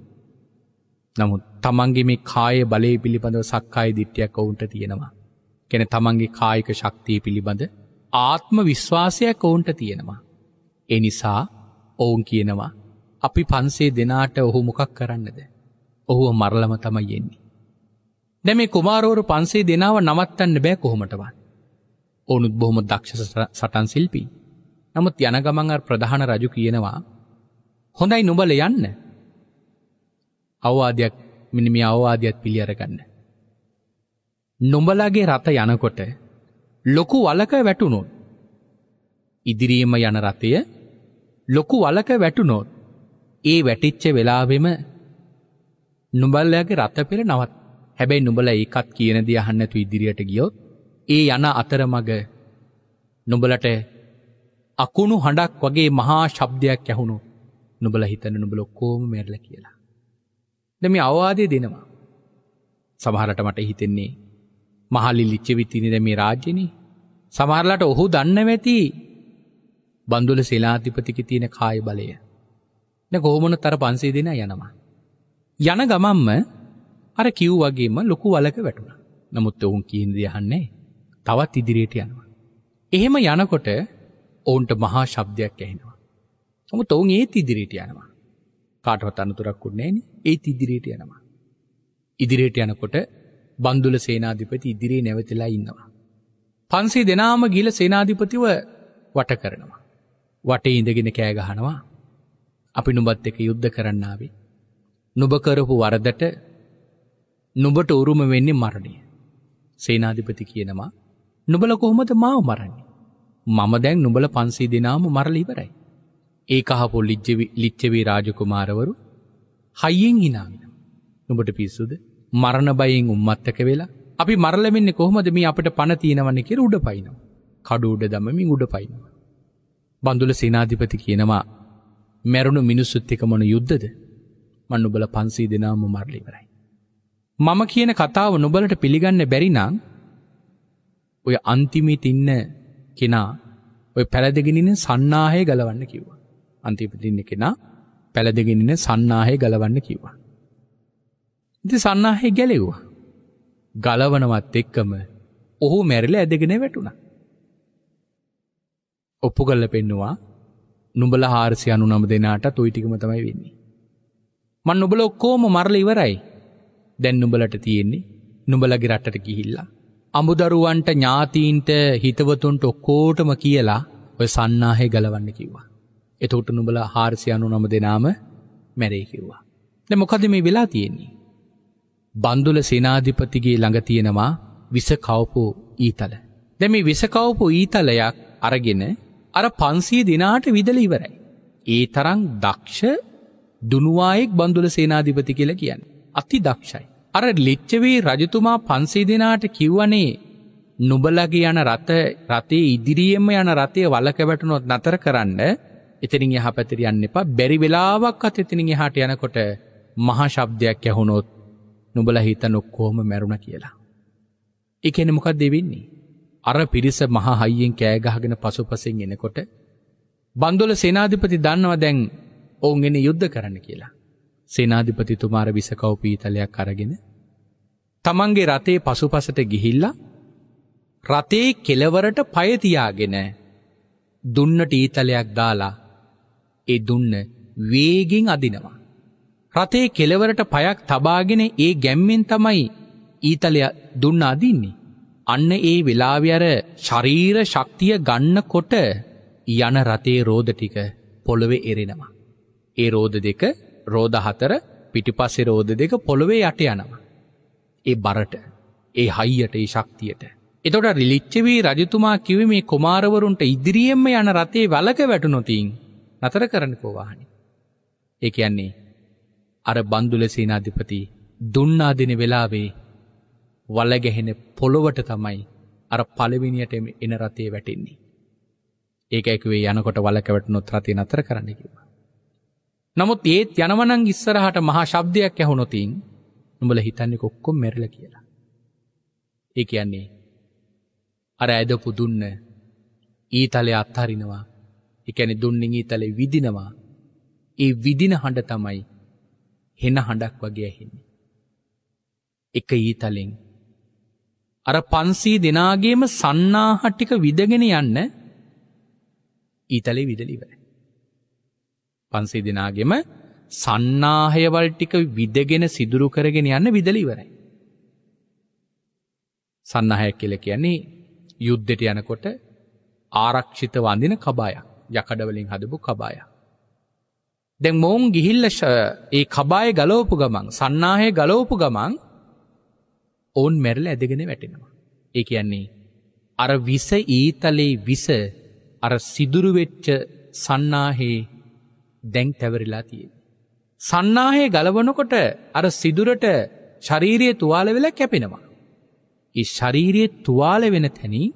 නමුත් තමන්ගේ මේ කාය බලය පිළිබඳව සක්කාය දිට්ටියක් ඔවුන්ට තියෙනවා. කෙන තමන්ගේ කායික ශක්තිය පිළිබඳ ආත්ම විශ්වාසයක් ඔවුන්ට තියෙනවා. එනිසා ඔවුන් කියනවා අපි පන්සේ දෙනාට ඔහු මොකක් කරන්නද. ඔහුව මරලම තමයි යෙන්නේ. දැ මේ කුමාරෝරු පන්සේ දෙනාව නවත්තන්න බෑ කොහොමටවන්. ඕනුත් බොහොම දක්ෂ සටන් සිල්පී. නමුත් යනගමඟ ප්‍රධාන රජු කියනවා හොඳයි නොබල යන්න. අවවාදයක් මිනිම අවවාදයක් පිළියරගන්න. නොඹලාගේ රථ යනකොට ලොකු වලක වැටුණොත්. ඉදිරියම යන රථය ලොකු වලක වැටුණොත් ඒ වැටිච්ච වෙලාවෙම නුඹල්ලයාගේ රථ පෙර නවත් හැබැයි නුඹල ඒකත් කියන දේ අහන්නතු ඉදිරියට ගියොත් ඒ යන අතරමඟ නුඹලට අකුණු හඬක් වගේ මහා ශබ්දයක් ඇහුණොත් නොබල හිතන්න නොබල ඔක්කෝම මැරල කියලා. දැම අවවාදය දෙනවා. සමහරට මට හිතෙන්නේ මහලි ලිච්චවිතිනි දැ මේ රාජ්‍යන සමහරලට ඔහු දන්න වැති බන්දුල සෙලාධිපතික තියෙන කාය බලය. න කොහොමන තර පන්සේ දෙෙන යනවා. යන ගමම්ම අර කිව් වගේම ලොකු වලක වැටුණ නමුත් ඔවුන් කියීන්දයහන්නේ තවත් ඉදිරියට යනවා. එහෙම යනකොට ඔවුන්ට මහා ශබ්දයක් ඇහෙනවා. නමුත් ඔවුන් ඒත් ඉදිරියට යනවා. කාටවත් අනතුරක් උන්නේ නැහෙනේ. ඒත් ඉදිරියට යනවා. ඉදිරියට යනකොට බන්දුල සේනාධිපති ඉදිරියේ නැවතිලා ඉන්නවා. 500 දෙනාම ගිහිල්ලා සේනාධිපතිව වට කරනවා. වටේ ඉඳගෙන කෑ ගහනවා. අපි නුඹත් එක්ක යුද්ධ කරන්න ආවේ. නුඹ කරපු වරදට නුඹට උරුම වෙන්නේ මරණය. සේනාධිපති කියනවා නුඹල කොහොමද මාව මරන්නේ? මම දැන් නුඹල 500 දෙනාම මරලා ඉවරයි. ඒකහපොල් ලිච්චවී රාජකුමාරවරු හයියෙන් හිනාගෙන. නොබට පිස්සුද මරණ බයෙන් උම්මත්තක වෙලා අපි මරලවෙන්න කොහොමද මේ අපට පණ තියෙනවන්නේ කියෙ උඩ පයිනවා. කඩුඩ දමමින් උඩ පයිනවා. බඳුල සේනාධිපති කියනවා මැරුණු මිනිස්සුත්තික මොන යුද්ධද මන් උබල පන්සී දෙනාම මරලිවරයි. මම කියන කතාව නොබලට පිළිගන්න බැරිනම් ඔය අන්තිමිතින්න කෙනා ඔය පැළදගෙනන සන්නාහය ගලවන්න කිව්වා. අන්තිපතින්න කෙනා පැළදගෙනන සන්නාහය ගලවන්න කිව්වා. ඉති සන්නාහය ගැලෙව්වා. ගලවනවත් එක්කම ඔහු මැරිල ඇදගෙන වැටුණ. ඔප්පු කල්ල පෙන්නවා නුඹල හාරසිය අනු නම දෙනාට තොයිටිකම තමයි වෙන්නේ. මන් නුබල ඔක්කෝම මරල ඉවරයි දැන් නුඹලට තියෙන්නේ නුඹලගේ රටට ගිහිල්ලා. අමුදරුවන්ට ඥාතීන්ට හිතවතුන්ට ඔක්කෝටම කියලා ඔය සන්නාහය ගලවන්න කිව්වා. එතකොට නුඹලා 499 දෙනාම මැරෙයි කිව්වා. දැන් මොකද මේ වෙලා තියෙන්නේ? බන්දුල සේනාධිපතිගේ ළඟ තියෙනවා විස කවපු ඊතල. දැන් මේ විස කවපු ඊතලයක් අරගෙන අර 500 දිනාට විදලා ඉවරයි. ඒ තරම් දක්ෂ දුනුවායෙක් බන්දුල සේනාධිපති කියලා කියන්නේ. අති දක්ෂයි. අර ලිච්ඡවී රජතුමා 500 දෙනාට කිව්වනේ නුඹලගේ යන රත රතේ ඉදිරියෙම යන රතේ වලක වැටුනොත් නතර කරන්න එතනින් යහපැතර යන්න එපා බැරි වෙලාවක්වත් එතනින් එහාට යනකොට මහා ශබ්දයක් ඇහුනොත් නුඹලා හිතන ඔක්කොම මැරුණ කියලා. ඒ කියන්නේ මොකක්ද වෙන්නේ? අර පිරිස මහා හයියෙන් කෑ ගහගෙන පසුපසින් එනකොට බන්දොල සේනාධිපති දන්නවා දැන් ඔවුන් එන්නේ යුද්ධ කරන්න කියලා. සේනාධිපතිතුමා අර විසකව පීතලයක් අරගෙන තමන්ගේ රතේ පසුපසට ගිහිල්ලා රතේ කෙලවරට පය තියාගෙන දුන්න ටීතලයක් දාලා ඒ දුන්න වේගෙන් අදිනවා. රථේ කෙලවරට පයක් තබාගෙන ඒ ගැම්මෙන් තමයි ඊතලය දුන්න අදින්නේ. අන්න ඒ වෙලාවි අර ශරීර ශක්තිය ගන්නකොට යන රතේ රෝධ ටික පොළොවේ එරෙනවා. ඒ රෝධ දෙක රෝධ හතර පිටිපස්සේ රෝධ දෙක පොළොවේ යට යනවා. ඒ බරට, ඒ හයියට, ඒ ශක්තියට. එතකොට රිලිච්ඡවී රජතුමා කිව්වේ මේ කුමාරවරුන්ට ඉදිරියෙන්ම යන රතේ වලක වැටුණොතින් නතර කරන්නකෝ වාහනි. ඒ කියන්නේ අර බන්දුල සේනාධිපති දුන්නාදින වෙලාවේ වලගැහෙන පොළොවට තමයි අර පළවිනියට එන රතේ වැටෙන්නේ. ඒක ඇකුවේ යනකොට වලකවැටනොත් රතේ නතර කරන්න කිව්වා. නමුත් ඒත් යනවනම් ඉස්සරහට මහා ශබ්දයක් ඇහුනොතින් නුඹල හිතන්නේ කොක්කොම මෙරළ කියලා. ඒ කියන්නේ අර ඇදපු දුන්න ඊතලය අත්හරිනවා එකැනි දුන්නිගී තලේ විදිනවා ඒ විදින හඬ තමයි හෙන හඬක් වගේ ඇහෙන්නේ. එක ඊ තලෙන් අර පන්සී දෙනාගේම සන්නාහට්ටික විදගෙන යන්න ඊතලේ විදලිවර. පන්සේ දෙනාගෙම සන්නාහයවල් ටික විදගෙන සිදුරු කරගෙන යන්න විදලිවරයි. සන්නහයක් කියල කියන්නේ යුද්ධෙට යනකොට ආරක්ෂිත වඳින කබායක්. යකඩවලින් හදපු කබාය. දැන් මෝන් ගිහිල්ල ඒ කබාය ගලෝපු ගමන් සන්නාහය ගලෝපු ගමන් ඔවුන් මැරල ඇදගෙන වැටෙනවා. ඒ කියන්නේ අර විස ඊතලේ විස අර සිදුරුවෙච්ච සන්නාහේ දැන් තැවරිලා තියෙන්. සන්නාහේ ගලවනකොට අර සිදුරට ශරීරය තුවාල වෙලා කැපෙනවා. ඒ ශරීරයේ තුවාල වෙන තැනී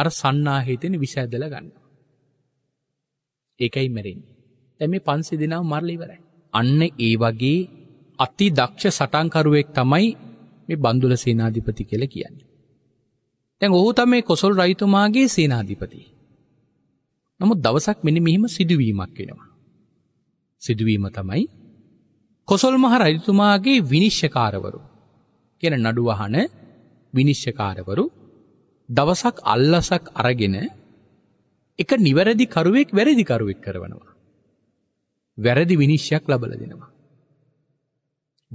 අර සන්නාහේතෙන විසැදල ගන්නවා. ඒකයි මැරෙන්නේ. දැන් මේ 500 දෙනා මරලා ඉවරයි. අන්න ඒ වගේ අති දක්ෂ සටන්කරුවෙක් තමයි මේ බන්දුල සේනාධිපති කියලා කියන්නේ. දැන් ඔහු තමයි කොසල් රජතුමාගේ සේනාධිපති. නමුත් දවසක් මෙන්න මෙහිම සිදුවීමක් වෙනවා. සිදුවීම තමයි කොසල් මහ රජතුමාගේ විනිශ්චකාරවරු කියන නඩු වහන විනිශ්චකාරවරු දවසක් අල්ලසක් අරගෙන එක නිවැරදි කරුවෙක් වැරදි කරුවෙක් කරවනවා. වැරදි විනිශ්්‍යයක් ලබල දෙනවා.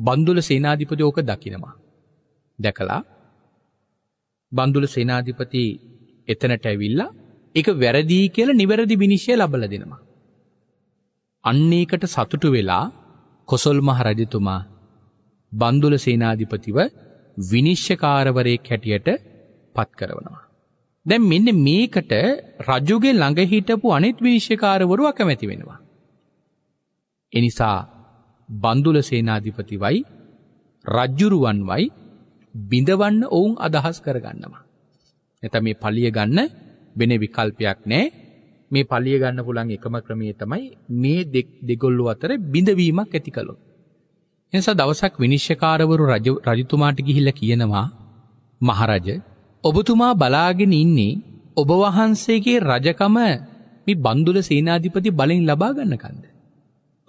බන්දුල සේනාධිපති ඕක දකිනවා. දැකලා බන්දුල සේනාධිපති එතනට ඇවිල්ලා එක වැරදිී කියල නිවැරදි විනිශ්ය ලබල දෙනවා. අන්නේකට සතුටු වෙලා කොසොල්ම හරජතුමා බන්දුල සේනාධිපතිව විනිශ්්‍යකාරවරයෙක් හැටියට පත් කරවනවා. දැන් මෙන්න මේකට රජුගේ ළඟ හිටපු අනිත් විනිශ්චකාරවරු අකමැති වෙනවා. එනිසා බන්දුල සේනාධිපතිවයි රජ්ජුරුවන්වයි බිඳවන්න ඔවුන් අදහස් කරගන්නවා. නැත මේ පලිය ගන්න වෙන විකල්පයක් නෑ මේ පලිය ගන්න පුළන් එකම ක්‍රමේ තමයි මේ දෙගොල්ලු අතර බිඳවීමක් ඇති කළොත්. එනිසා දවසක් විනිශ්්‍යකාරවරු රජතුමාට ගිහිල්ල කියනවා මහරජ ඔබතුමා බලාගෙන ඉන්නේ ඔබ වහන්සේගේ රජකම මේ බන්දුල සේනාධිපති බලෙන් ලබා ගන්න කන්ද.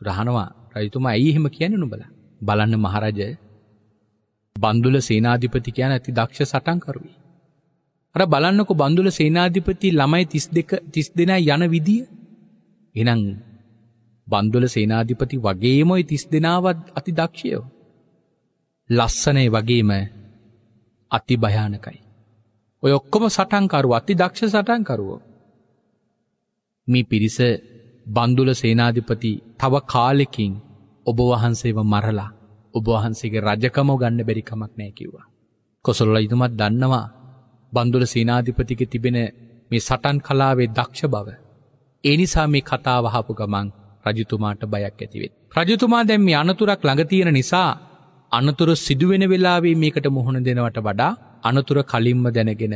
රහනවා රජතුමා ඇයි එහෙම කියන්නේ නුඹලා? බලන්න මහරජය බන්දුල සේනාධිපති කියන අති දක්ෂ සටන්කරුවි. අර බලන්නකෝ බන්දුල සේනාධිපති ළමයි 32 32 යන විදිය. එහෙනම් බන්දුල සේනාධිපති වගේම ওই 32 දෙනාවත් අති දක්ෂයෝ. ලස්සනේ වගේම අති භයානකයි. ඔය ඔක්කොම සටන්කරු අති දක්ෂ සටන්කරුවෝ. මේ පිරිස බන්දුල සේනාධිපති තව කාලෙකින් ඔබ වහන්සේව මරලා ඔබ වහන්සේගේ රජකම ගන්න බැරි කමක් නෑ කිව්වා. කොසොල්ල ඉදමත් දන්නවා බන්දුල සේනාධිපතික තිබෙන මේ සටන් කලාවේ දක්ෂ බව. ඒ නිසා මේ කතාව අහපු ගමන් රජතුමාට බයක් ඇතිවෙත්. රජතුමා දැන් මේ අනතුරක් ළඟ තියෙන නිසා අනතුරු සිදුවෙන වෙලාවේ මේකට මුහුණ දෙනවට වඩා අනතුර කලින්ම දැනගෙන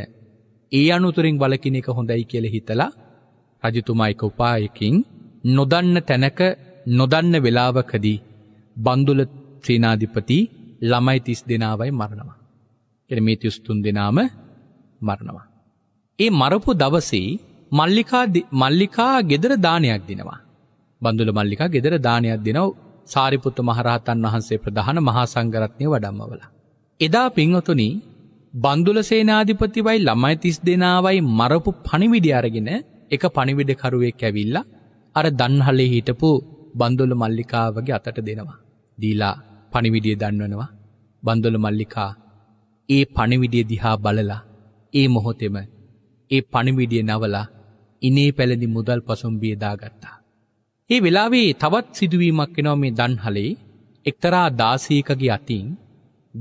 ඒ අනුතුරින් වලකින එක හොඳයි කියල හිතලා රජතුමායික උපායකින් නොදන්න තැනක නොදන්න වෙලාවකදී බන්දුල ත්‍රීනාධිපති ළමයි තිස් දෙනාවයි මරණවා. එ මේ තිස්තුන් දෙනාම මරණවා. ඒ මරපු දවසේ මල්ලිකා ගෙදර දානයක් දෙනවා. බඳුල මල්ලිකා ගෙදර දානයක් දෙනව සාරිපුත්ත මහරහතන් වහන්සේ ප්‍රධාන මහා සංගරත්නය වඩම්මවල. එදා පින්වතුනී බන්දුල සේනාධිපතිවයි ළමයි 30 දෙනාවයි මරපු පණිවිඩය අරගෙන එක පණිවිඩකරුවෙක් ඇවිල්ලා අර දන්හලේ හිටපු බන්දුල මල්ලිකාවගේ අතට දෙනවා. දීලා පණිවිඩිය දන්වනවා. බන්දුල මල්ලිකා ඒ පණිවිඩිය දිහා බලලා ඒ මොහොතෙම ඒ පණිවිඩිය නවලා ඉනේ පැළඳි මුදල් පසුම්බිය දාගත්තා. ඒ වෙලාවේ තවත් සිදුවීමක් වෙනවා මේ දන්හලේ එක්තරා දාසීකගේ අතින්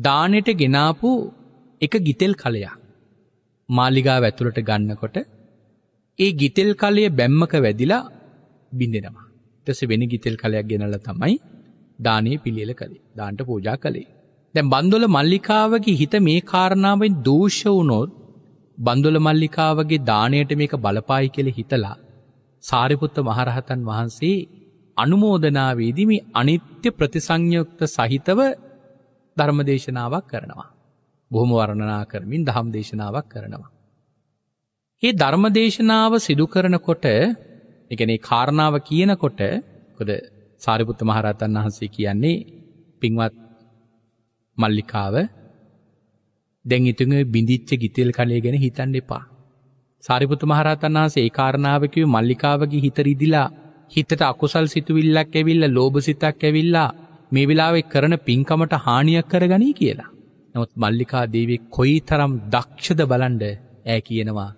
දානෙට ගෙනාපු එක ගිතෙල් කලයක්. මාලිගාව ඇතුළට ගන්නකොට ඒ ගිතෙල් කලය බැම්මක වැදිලා බිඳෙනවා. තෙස වෙන ගිතෙල් කලයක් ගෙනල තමයි දානය පිළියල කළේ දාන්ට පූජා කළේ. දැන් බන්දොල මල්ලිකාවගේ හිත මේ කාරණාවෙන් දූෂ වුණොත් බන්දොල මල්ලිකාවගේ දානයට මේක බලපායි කෙළ හිතලා සාරිපුත්ත මහරහතන් වහන්සේ අනුමෝදනාවේදී මේ අනිත්‍ය ප්‍රතිසංයුක්ත සහිතව ධර්මදේශනාවක් කරනවා. බොහොම වර්ණනා කරමින් දහම් දේශනාවක් කරනවා. ඒ ධර්මදේශනාව සිදුකරනකොට එකනේ කාරණාව කියනකොට කොද සාරිපුත්ත මහරතන් වහන්සේ කියන්නේ පින්වත් මල්ලිකාව දැන් ඉතුඟ බිඳිච්ච ගිතෙල් කලේ ගැන හිතන්න එපා. සාරිපුත මහරතන් වහන්සේ ඒ කාරණාවකිව මල්ලිකාවගේ හිතරිදිලා හිතට අකුසල් සිතුවිල්ලක් ඇවිල්ල ලෝභ සිතක් ඇවිල්ලා මේ වෙලාවෙ කරන පින්කමට හානියක් කරගනී කියලා. නොත් මල්ලිකා දේවේ කොයි තරම් දක්ෂද බලන්ඩ ඇ කියනවා.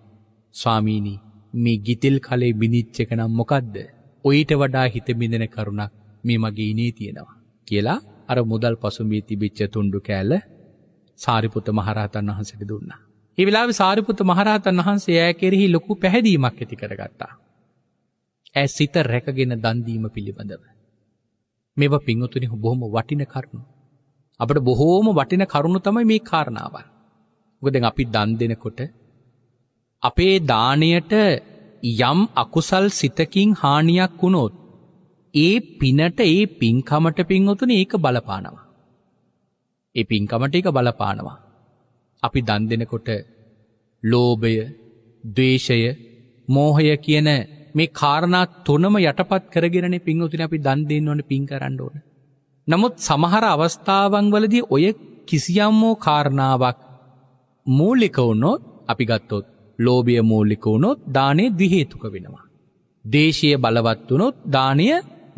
ස්වාමීණී මේ ගිතිල් කලේ බිනිච්චකනම් මොකක්ද. ඔයිට වඩා හිතබිඳෙන කරුණක් මේ මගේ ඉනේ තියෙනවා. කියලා අර මුදල් පසුමී තිබිච්ච තුන්ඩු කෑල්ල සාරිපුත මහරහතන් වහන්සට දුන්න. එවෙලා සාරිපුත මහරහතන් වහන්සේ ඇ කෙරෙහි ලොකු පැහැදීමක් ඇති කරගත්තා. ඇ සිත රැකගෙන දන්දීම පිළිබඳව. මෙව පිංහතුනි බොහොම වටින කරුණු. අපට බොහෝම වටින කරුණු තමයි මේ කාරණාවන්. මොකද දැන් අපි දන් දෙනකොට අපේ දාණයට යම් අකුසල් සිතකින් හානියක් වුණොත් ඒ පිනට ඒ පින්කමට පින්වතුනි ඒක බලපානවා. ඒ පින්කමට ඒක බලපානවා. අපි දන් දෙනකොට ලෝභය, ද්වේෂය, මෝහය කියන මේ කාරණා තුනම යටපත් කරගෙනනේ පින්වතුනි අපි දන් දෙන්න ඕනේ පින් කරන්න ඕනේ. නමුත් සමහර අවස්ථාවන් වලදී ඔය කිසියම්මෝ කාරණාවක් මූලිකවුනොත් අපි ගත්තොත් ලෝබිය මූලිකවුනොත් දානය දිහේතුක වෙනවා. දේශය බලවත් වනොත් දානය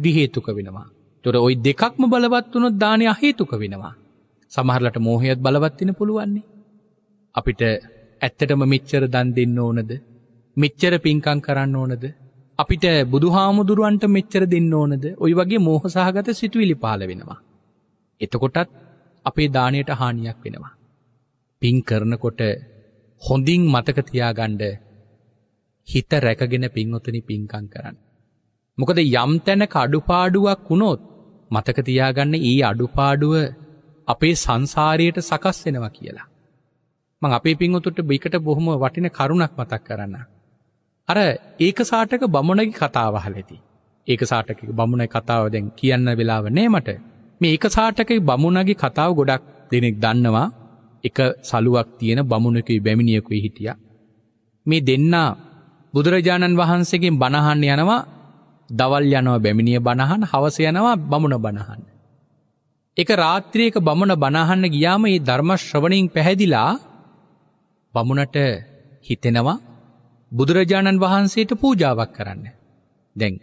දිහේතුක වෙනවා. තොර ඔයි දෙකක්ම බලවත් වනොත් දානය අහේතුක වෙනවා. සමහරලට මෝහයත් බලවත්තින පුළුවන්නේ. අපිට ඇත්තටම මෙච්චර දන් දෙන්න ඕනද. මෙච්චර පින්කං කරන්න ඕනද අපිට බුදුහාමුදුරුවන්ට මෙච්චර දෙන්න ඕනද? ওই වගේ මෝහ සහගත සිතුවිලි පහළ වෙනවා. එතකොටත් අපේ දාණයට හානියක් වෙනවා. පින් කරනකොට හොඳින් මතක තියාගන්න හිත රැකගෙන පින්වතුනි පින්කම් කරන්න. මොකද යම් තැනක අඩුපාඩුවක් වුණොත් මතක තියාගන්න ඊ අඩුපාඩුව අපේ සංසාරයට සකස් වෙනවා කියලා. මං අපේ පින්වතුන්ට බිකට බොහොම වටින කරුණක් මතක් කරන්නම්. අර ඒකසාටක බමුණගේ කතාව අහලෙති. ඒකසාටක බමුණ කතාව දැන් කියන්න වෙලාව නෑ මට. මේ ඒකසාටක බමුණගේ කතාව ගොඩක් දෙනෙක් දන්නවා. එක සලුවක් තියෙන බමුණකුයි බැමිණියකුයි හිටිය. මේ දෙන්නා බුදුරජාණන් වහන්සේගෙන් බණහන් යනවා දවල් යනවා බැමිණිය බණහන් හවස යනවා බමුණ බණහන්. එක රාත්‍රියක බමුණ බණහන්න ගියාම ඒ ධර්ම ශ්‍රවණින් පැහැදිලා බමුණට හිතෙනවා බුදුරජාණන් වහන්සේට පූජාවක් කරන්න. දැන්.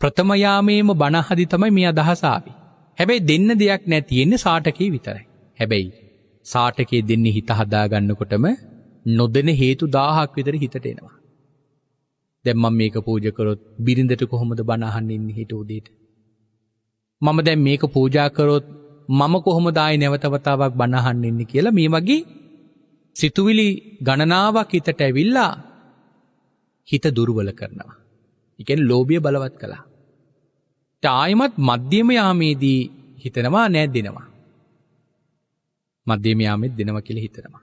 ප්‍රථමයාමේම බණහදි තමයි මේ අදහසාාවි. හැබැයි දෙන්න දෙයක් නැතියෙන්නේ සාටකී විතරයි. හැබැයි සාටකයේ දෙන්නේ හිත හදාගන්නකොටම නොදෙන හේතු දාහක් විතර හිතට එනවා. දැම්මම් මේක පූජකරොත් බිරිඳට කොහොමද බණහන්න ඉන්න හිට උදේට. මම දැම් මේක පූජාකරොත් මම කොහොමදායි නැවතවතාවක් බණහන්න ඉන්න කියලා මේ වගේ සිතුවිලි ගණනාවක් හිතට ඇවිල්ලා හිත දුරුවල කරනවා. එකෙන් ලෝබිය බලවත් කළා. තායමත් මධ්‍යම යාමේදී හිතනවා නෑ දෙනවා. මධ්‍යම යාමෙත් දෙනවා කියලා හිතනවා.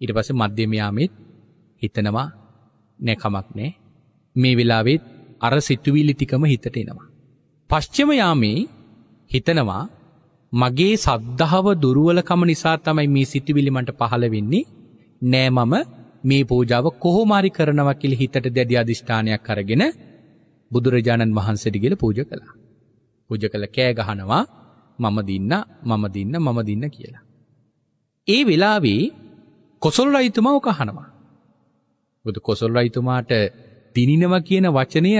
ඊට පස්සේ මධ්‍යම යාමෙත් හිතනවා නෑ කමක් නෑ. මේ වෙලාවෙත් අර සිතුවිලි ටිකම හිතට එනවා. පශ්චිම යාමේ හිතනවා මගේ සද්ධාව දුර්වලකම නිසා තමයි මේ සිතුවිලි මන්ට පහළ වෙන්නේ නෑ මම මේ පූජාව කොහොමාරි කරනවා කියලා හිතට දැඩි අදිෂ්ඨානයක් අරගෙන බුදුරජාණන් වහන්සේට ගිහලා පූජා කළා. පූජා කළ කෑ ගහනවා මම දින්න මම දින්න මම දින්න කියලා. ඒ වෙලාවේ කොසල් රජතුමා ඔක අහනවා. මොකද කොසල් රජතුමාට දිනිනවා කියන වචනය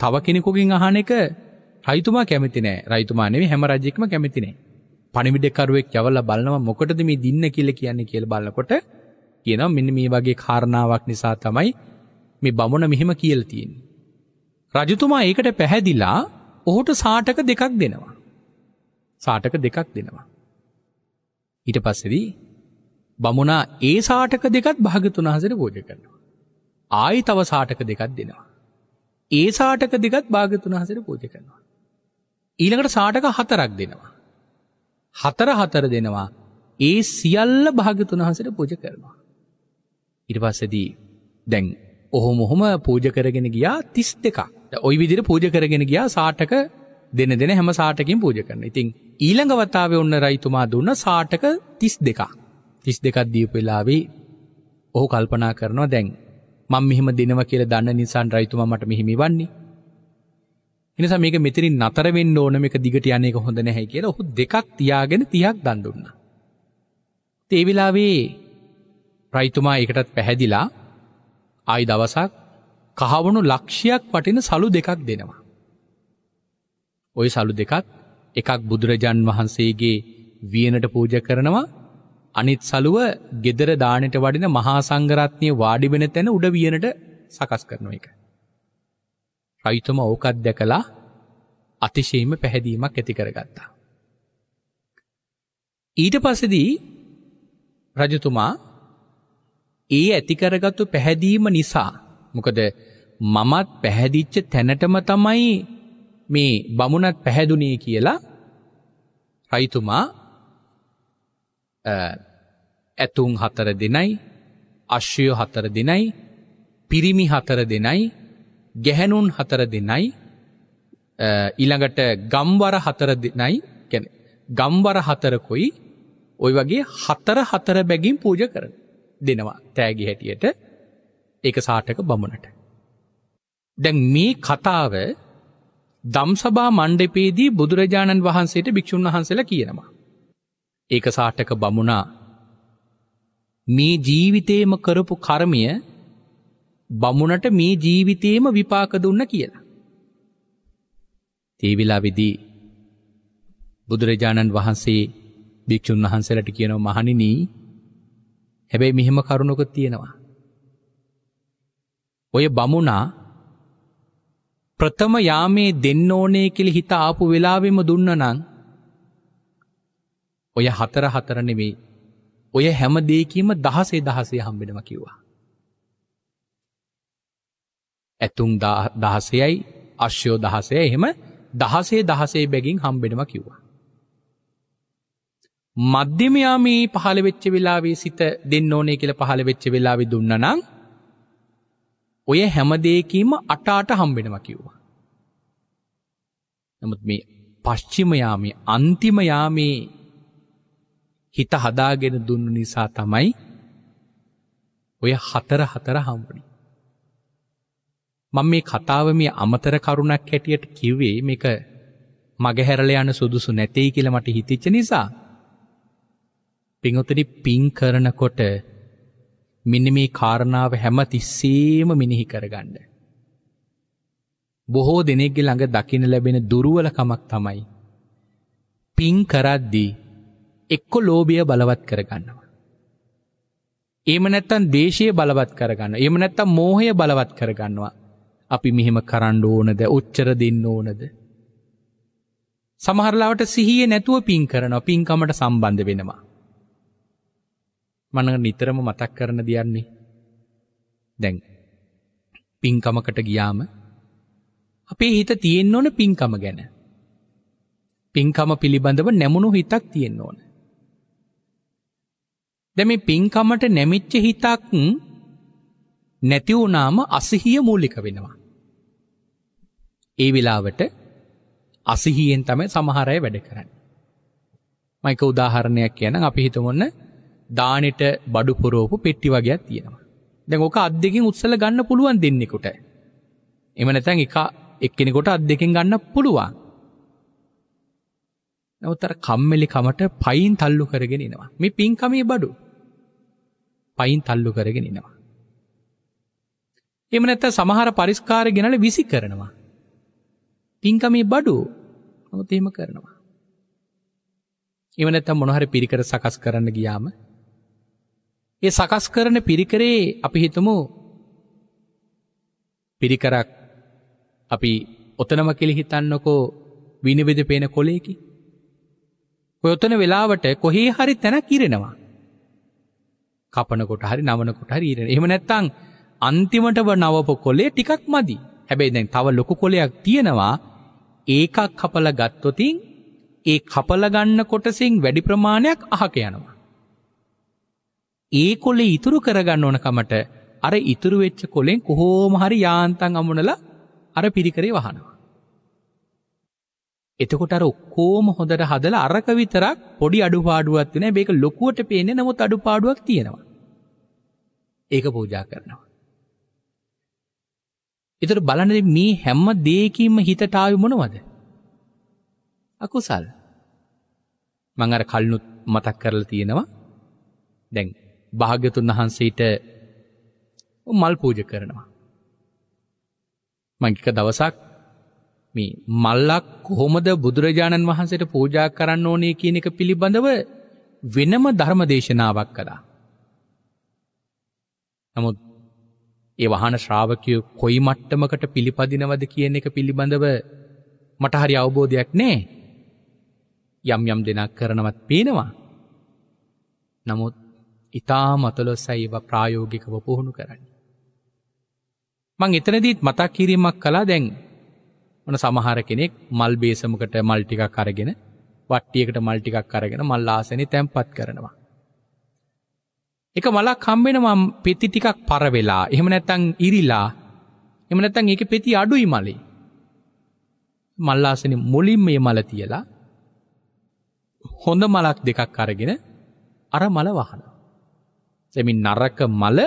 තව කෙනෙකුගෙන් අහන එක රජතුමා කැමති නෑ. රජතුමා නෙවෙයි හැම රජෙක්ම කැමති නෑ. පණිවිඩකරුවෙක් යවලා බලනවා මොකටද මේ දින්න කියලා කියන්නේ කියලා බලනකොට කියනවා මෙන්න මේ වගේ කාරණාවක් නිසා තමයි මේ බමුණ මෙහෙම කියල තියෙන්. රජතුමා ඒකට පැහැදිලා ඔහුට සාටක දෙකක් දෙනවා. සාටක දෙකක් දෙනවා. ඊට පස්සදී බමුණා ඒ සාටක දෙකත් භාගතුන් හසර පෝජ කරනවා. ආයි තව සාටක දෙකක් දෙනවා. ඒ සාටක දෙකත් භාගතුන හසර පෝජ කරනවා. ඊළඟට සාටක හතරක් දෙනවා. හතර හතර දෙනවා ඒ සියල්ල භාගතුන හසට පෝජ කරනවා. ඉට පස්සදී දැන් ඔහොම ඔහොම පූජ කරගෙන ගියා තිස් දෙකක් ඔයි විදිර පූජ කරගෙන ගියා සාටක දෙන දෙන හැම සාටකින් පූජ කරන ඉතින් ඊළඟ වතාව ඔන්න රයිතුමා දුන්න සාටක තිස් දෙකක් තිස් දෙකක් දීපවෙලාවී ඔහු කල්පනා කරනවා දැන් මං මෙහෙම දෙනව කියල දන්න නිසාන් රයිතුමා මට මෙහිමි වන්නේ එනිසා මේක මෙතරින් නතරවෙන්න ඕනම එක දිගට යනෙක හොඳ නැහැ කියලා ඔහු දෙකක් තියාගෙන තියක් දන්දුන්න. තේවිලාවේ රයිතුමා ඒකටත් පැහැදිලා ආයි දවසක් කහවනු ලක්ෂයක් වටින සලු දෙකක් දෙනවා. ඔය සලු දෙකත් එකක් බුදුරජාන් වහන්සේගේ වියනට පූජ කරනවා අනිත් සලුව ගෙදර දානට වඩින මහා සංගරත්නය වාඩිවෙන තැන උඩ වියනට සකස් කරන එක. රයිතුම ඕකත් දැකලා අතිශයම පැහැදීමක් ඇති කරගත්තා. ඊට පසදී රජතුමා ඒ ඇති කරගත්තු පැහැදීම නිසා මොකද මමත් පැහැදිච්ච තැනටම තමයි මේ බමුණත් පැහැදුනේ කියලා රයිතුමා ඇතුන් හතර දෙනයි අශ්වය හතර දෙනයි පිරිමි හතර දෙනයි ගැහැනුන් හතර දෙනයි ඊළඟට ගම්වර හතර දෙනයි ගැන ගම්වර හතරකොයි ඔය වගේ හතර හතර බැගින් පූජ කරන. දෙනවා තෑගි හැටියට ඒක සාටක බමුණට. දැන් මේ කතාව දම්සභා මණ්ඩපේදී බුදුරජාණන් වහන්සේට භික්‍ෂූන් වහන්සලා කියනවා. ඒක සාටක බමුණා මේ ජීවිතේම කරපු කර්මය බමුණට මේ ජීවිතේම විපාක දුන්න කියලා. තේවිලා විදී බුදුරජාණන් වහන්සේ භික්‍ෂූන් වහන්සලට කියනව මහනිනී හැබැයි මෙහෙම කරුණක තියෙනවා. ඔය බමුණා ප්‍රථම යාමේ දෙන්න ඕනේ කෙළි හිත ආපු වෙලාවෙම දුන්න නං ඔය හතර හතර නෙවෙයි ඔය හැම දේකීම දහසේ දහසේ හම්බෙනම කිව්වා. ඇතුම් දහසයයි අශ්‍යෝ දහසය එහෙම දහසේ දහසේ බැගින් හම්බෙනම කිව්වා. මධ්‍යමයා මේ පහළ වෙච්ච වෙලාවේ සිත දෙන්න ඕනේ කියලා පහළ වෙච්ච වෙලාවේ දුන්නනම් ඔය හැම දෙයකීම අට අට හම්බෙනවා කිව්වා. නමුත් මේ පශ්චිම යාමේ අන්තිම යාමේ හිත හදාගෙන දුන්න නිසා තමයි ඔය හතර හතර හම්බුනේ. මම මේ කතාව මේ අමතර කරුණක් හැටියට කිව්වේ මේක මගහැරලා යන සුදුසු නැtei කියලා මට හිතෙච්ච නිසා. පිංහොතනි පින් කරනකොට මෙන්න මේ කාරණාව හැම තිස්සේම මිනිහි කරගන්න. බොහෝ දෙනෙක්ගෙ ළඟ දකින ලැබෙන දුරුවලකමක් තමයි. පින් කරද්දී එක්කො ලෝබිය බලවත් කරගන්නවා. ඒම නැත්තන් දේශය බලවත් කරගන්න එම නැත්තම් මෝහය බලවත් කරගන්නවා අපි මෙහෙම කරන්න ඕනද ඔච්චර දෙන්න ඕනද. සමහරලාට සිහිය නැතුව පින් කරන පින්කමට සම්බන්ධ වෙනවා. මම නිතරම මතක් කරන දියන්නේ. දැන් පින්කමකට ගියාම අපේ හිත තියෙන්න ඕන පින්කම ගැන. පින්කම පිළිබඳව නැමුණු හිතක් තියෙන්න ඕන. දැන් මේ පින්කමට නැමිච්ච හිතක් නැති වුණාම අසහිය මූලික වෙනවා. ඒ වෙලාවට අසහියෙන් තමයි සමහර අය වැඩ කරන්නේ. මයික උදාහරණයක් කියනනම් අපි හිතමු දානෙට බඩු පුරෝපු පෙට්ටි වගේක් තියෙනවා. දැන් ඕක අත් දෙකෙන් උත්සල ගන්න පුළුවන් දෙන්නෙකුට. එහෙම නැත්නම් එක එක්කෙනෙකුට අත් දෙකෙන් ගන්න පුළුවන්. නමුත් අර කම්මැලි කමට පයින් තල්ලු කරගෙන එනවා. මේ පින්කමේ බඩු. පයින් තල්ලු කරගෙන එනවා. එහෙම නැත්නම් සමහර පරිස්කාර ගෙනල විසි කරනවා. පින්කමේ බඩු. නමුත් එහෙම කරනවා. එහෙම නැත්නම් මොන හරි පිරිකර සකස් කරන්න ගියාම ඒ සකස් කරන පිරිකරේ අපි හිතමු පිරිකරක් අපි ඔතනම කෙළි හිතන්නකෝ විනිවිධ පේන කොලේකි. ඔයොතන වෙලාවට කොහේ හරි තැන කිරෙනවා. කපනකොට හරි නමනකොට හරි ඉරෙන. එහෙම නැත්නම් අන්තිමට නවප කොලේ ටිකක් මදි. හැබැයි දැන් තව ලොකු කොලයක් තියෙනවා. ඒකක් කපලා ගත්තොතින් ඒ කපල ගන්න කොටසින් වැඩි ප්‍රමාණයක් අහක යනවා. ඒ කොල්ලේ ඉතුරු කරගන්න ඕන කමට අර ඉතුරු වෙච්ච කොලෙන් කොහොම හරි යාන්තම් අමුණලා අර පිරිකරේ වහනවා. එතකොට අර ඔක්කොම හොඳට හදලා අරක විතරක් පොඩි අඩුපාඩුවක් තියෙනවා. මේක ලොකුවට පේන්නේ නමුත් අඩුපාඩුවක් තියෙනවා. ඒක පූජා කරනවා. ඊතර බලන්න මේ හැම දෙයකින්ම හිතට ආවේ මොනවද? අකුසල්. මම අර කල්නුත් මතක් කරලා තියෙනවා. දැන් භාග්‍යතුන් වහන්සේට මල් පූජ කරනවා. මංකික දවසක් මේ මල්ලක් කොහොමද බුදුරජාණන් වහන්සට පූජා කරන්න ඕනේ කියන එක පිළිබඳව වෙනම ධර්ම දේශනාවක් කළා. නමුත් ඒ වහන ශ්‍රාවකයෝ කොයි මට්ටමකට පිළිපදිනවද කියන එක පිළිබඳව මට හරි අවබෝධයක් නෑ. යම් යම් දෙනක් කරනවත් පේනවා. නමුත් ඉතා මතලොස්සයි ඒව ප්‍රායෝගිකව පුහුණු කරන්න. මං එතනදීත් මතක් කිරීමක් කලා දැන් ඕන සමහර කෙනෙක් මල් බේසමකට මල්ටිකක් කරගෙන වට්ටියකට මල්ටිකක් කරගෙන මල් ආසනි තැන්පත් කරනවා. එක මලක් කම්බෙනවා පෙති ටිකක් පරවෙලා එහෙම නැත්තං ඉරිලා එම නැත්තං ඒක පෙති අඩුයි මලේ මල්ලාසන මුලින් මේ මල තියලා හොඳ මලක් දෙකක් අරගෙන අර මල වහන. සැමින් නරක මල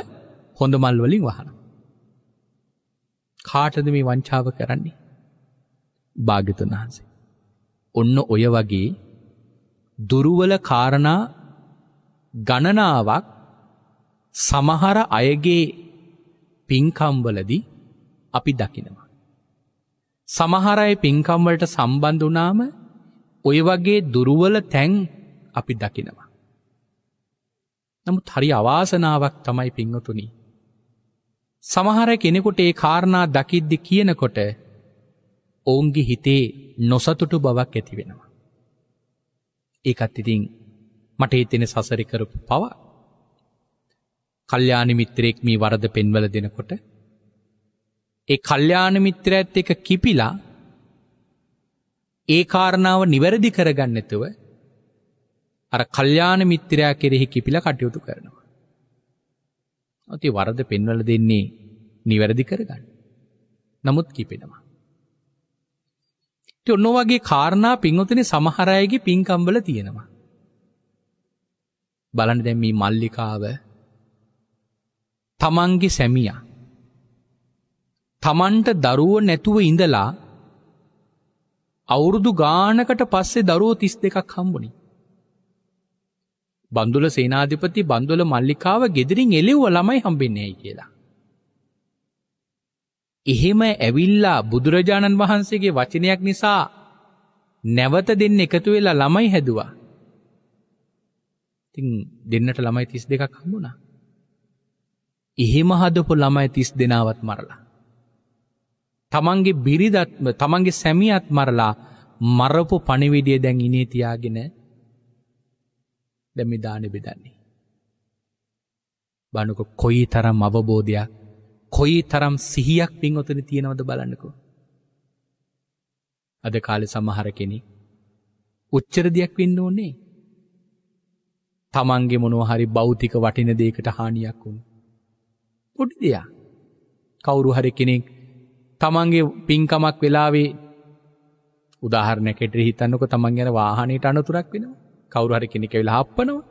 හොඳ මල් වලින් වහන. කාටද මේ වංචාව කරන්නේ. භාගිතුන් වහන්සේ. ඔන්න ඔය වගේ දුරුවල කාරණා ගණනාවක් සමහර අයගේ පින්කම්වලදී අපි දකිනවා. සමහර අය පින්කම්වලට සම්බන්ධ වුණාම ඔය වගේ දුරුවල තැන් අපි දකිනවා. නමුත් හරි අවාසනාවක් තමයි පිංහතුනි. සමහර කෙනෙකුට ඒ කාරණා දකිද්දි කියනකොට ඔවුන්ගේ හිතේ නොසතුටු බවක් ඇති වෙනවා. ඒකත් ඉතින් මට හිතෙන සසරි කරපු පව. කල්්‍යානි මිත්‍රයෙක් මේ වරද පෙන්වල දෙනකොට ඒ කල්්‍යාන මිත්‍රඇත් එක කිපිලා ඒ කාරණාව නිවැරදි කරගන්නතුව අර කල්්‍යාන මිත්‍රයා කෙරෙහි කිපිල කටයුතු කරනවා. ඇති වරද පෙන්වල දෙන්නේ නිවැරදි කරගන්න. නමුත් කිපෙනවා. ඔන්න වගේ කාරණා පින්වතන සමහරයගේ පින්කම්බල තියෙනවා. බලන දැම්මී මල්ලිකාව තමන්ගේ සැමියා. තමන්ට දරුව නැතුව ඉඳලා අවුරුදු ගානකට පස්සේ දරුවෝ තිස් දෙකක් හම්බුණි. බන්දුල සේනාධිපති බන්දුල මල්ලිකාව ගෙදරින් එලෙව්ව ළමයි හම්බෙන්නේ කියලා. එහෙම ඇවිල්ලා බුදුරජාණන් වහන්සේගේ වචනයක් නිසා නැවත දෙන්න එකතු වෙලා ළමයි හැදුවා. ඉතින් දෙන්නට ළමයි 32ක් හම්බුණා. එහෙම හදපු ළමයි 30 දෙනාවත් මරලා. තමන්ගේ බිරිඳත් තමන්ගේ සැමියාත් මරලා මරපු පණිවිඩය දැන් ඉනේ තියාගෙන දැන් මේ දානෙ බෙදන්නේ. බලන්නකො කොයි තරම් අවබෝධයක් කොයි තරම් සිහියක් පින්වතුනි තියෙනවද බලන්නකෝ. අද කාලේ සමහර කෙනෙක් උච්චර දෙයක් වෙන්න ඕනේ. තමන්ගේ මොනවා හරි භෞතික වටින දෙයකට හානියක් වුණා. පොඩි දෙයක්. කවුරු හරි කෙනෙක් තමන්ගේ පින්කමක් වෙලාවේ උදාහරණයකට හිතන්නකො තමන් යන වාහනේට අනතුරක් වෙනවා. කවරු හරි කෙනෙක් වෙලා හප්පනවා.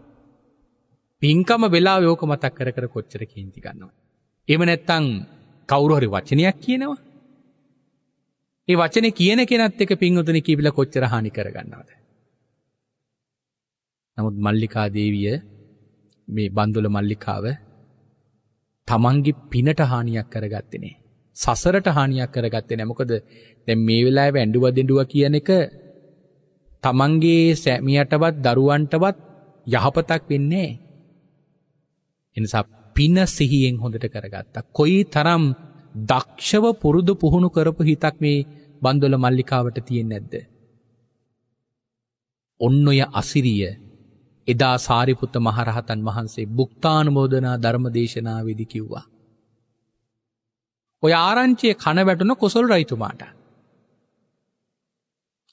පින්කම වෙලා යෝක මතක් කර කර කොච්චර කේන්ති ගන්නවා. එම නැත්තං කවුරු හරි වචනයක් කියනවා. ඒ වචනේ කියන කෙනත් එක පින්වතුනි කීවිලා කොච්චර හානි කරගන්නවද? නමුත් මල්ලිකා දේවිය මේ බන්දුල මල්ලිකාව තමන්ගේ පිනට හානියක් කරගත්තේ නේ. සසරට හානියක් කරගත්තේ නැහැ. මොකද දැන් මේ වෙලාවේ ඇඬුව දෙඬුව කියන එක තමන්ගේ සැමියටවත් දරුවන්ටවත් යහපතක් වෙන්නේ එනිසා පින සිහියෙන් හොඳට කරගත්තා. කොයි තරම් දක්ෂව පුරුදු පුහුණු කරපු හිතක් මේ බන්දොල මල්ලිකාවට තියෙන් නැද්ද. ඔන්න ඔය අසිරිය එදා සාරිපුත්ත මහරහතන් වහන්සේ බුක්තානුමෝදනා ධර්මදේශනාවේදි කිව්වා. ඔය ආරංචිය කන වැටුන කොසල් රයිතුමාට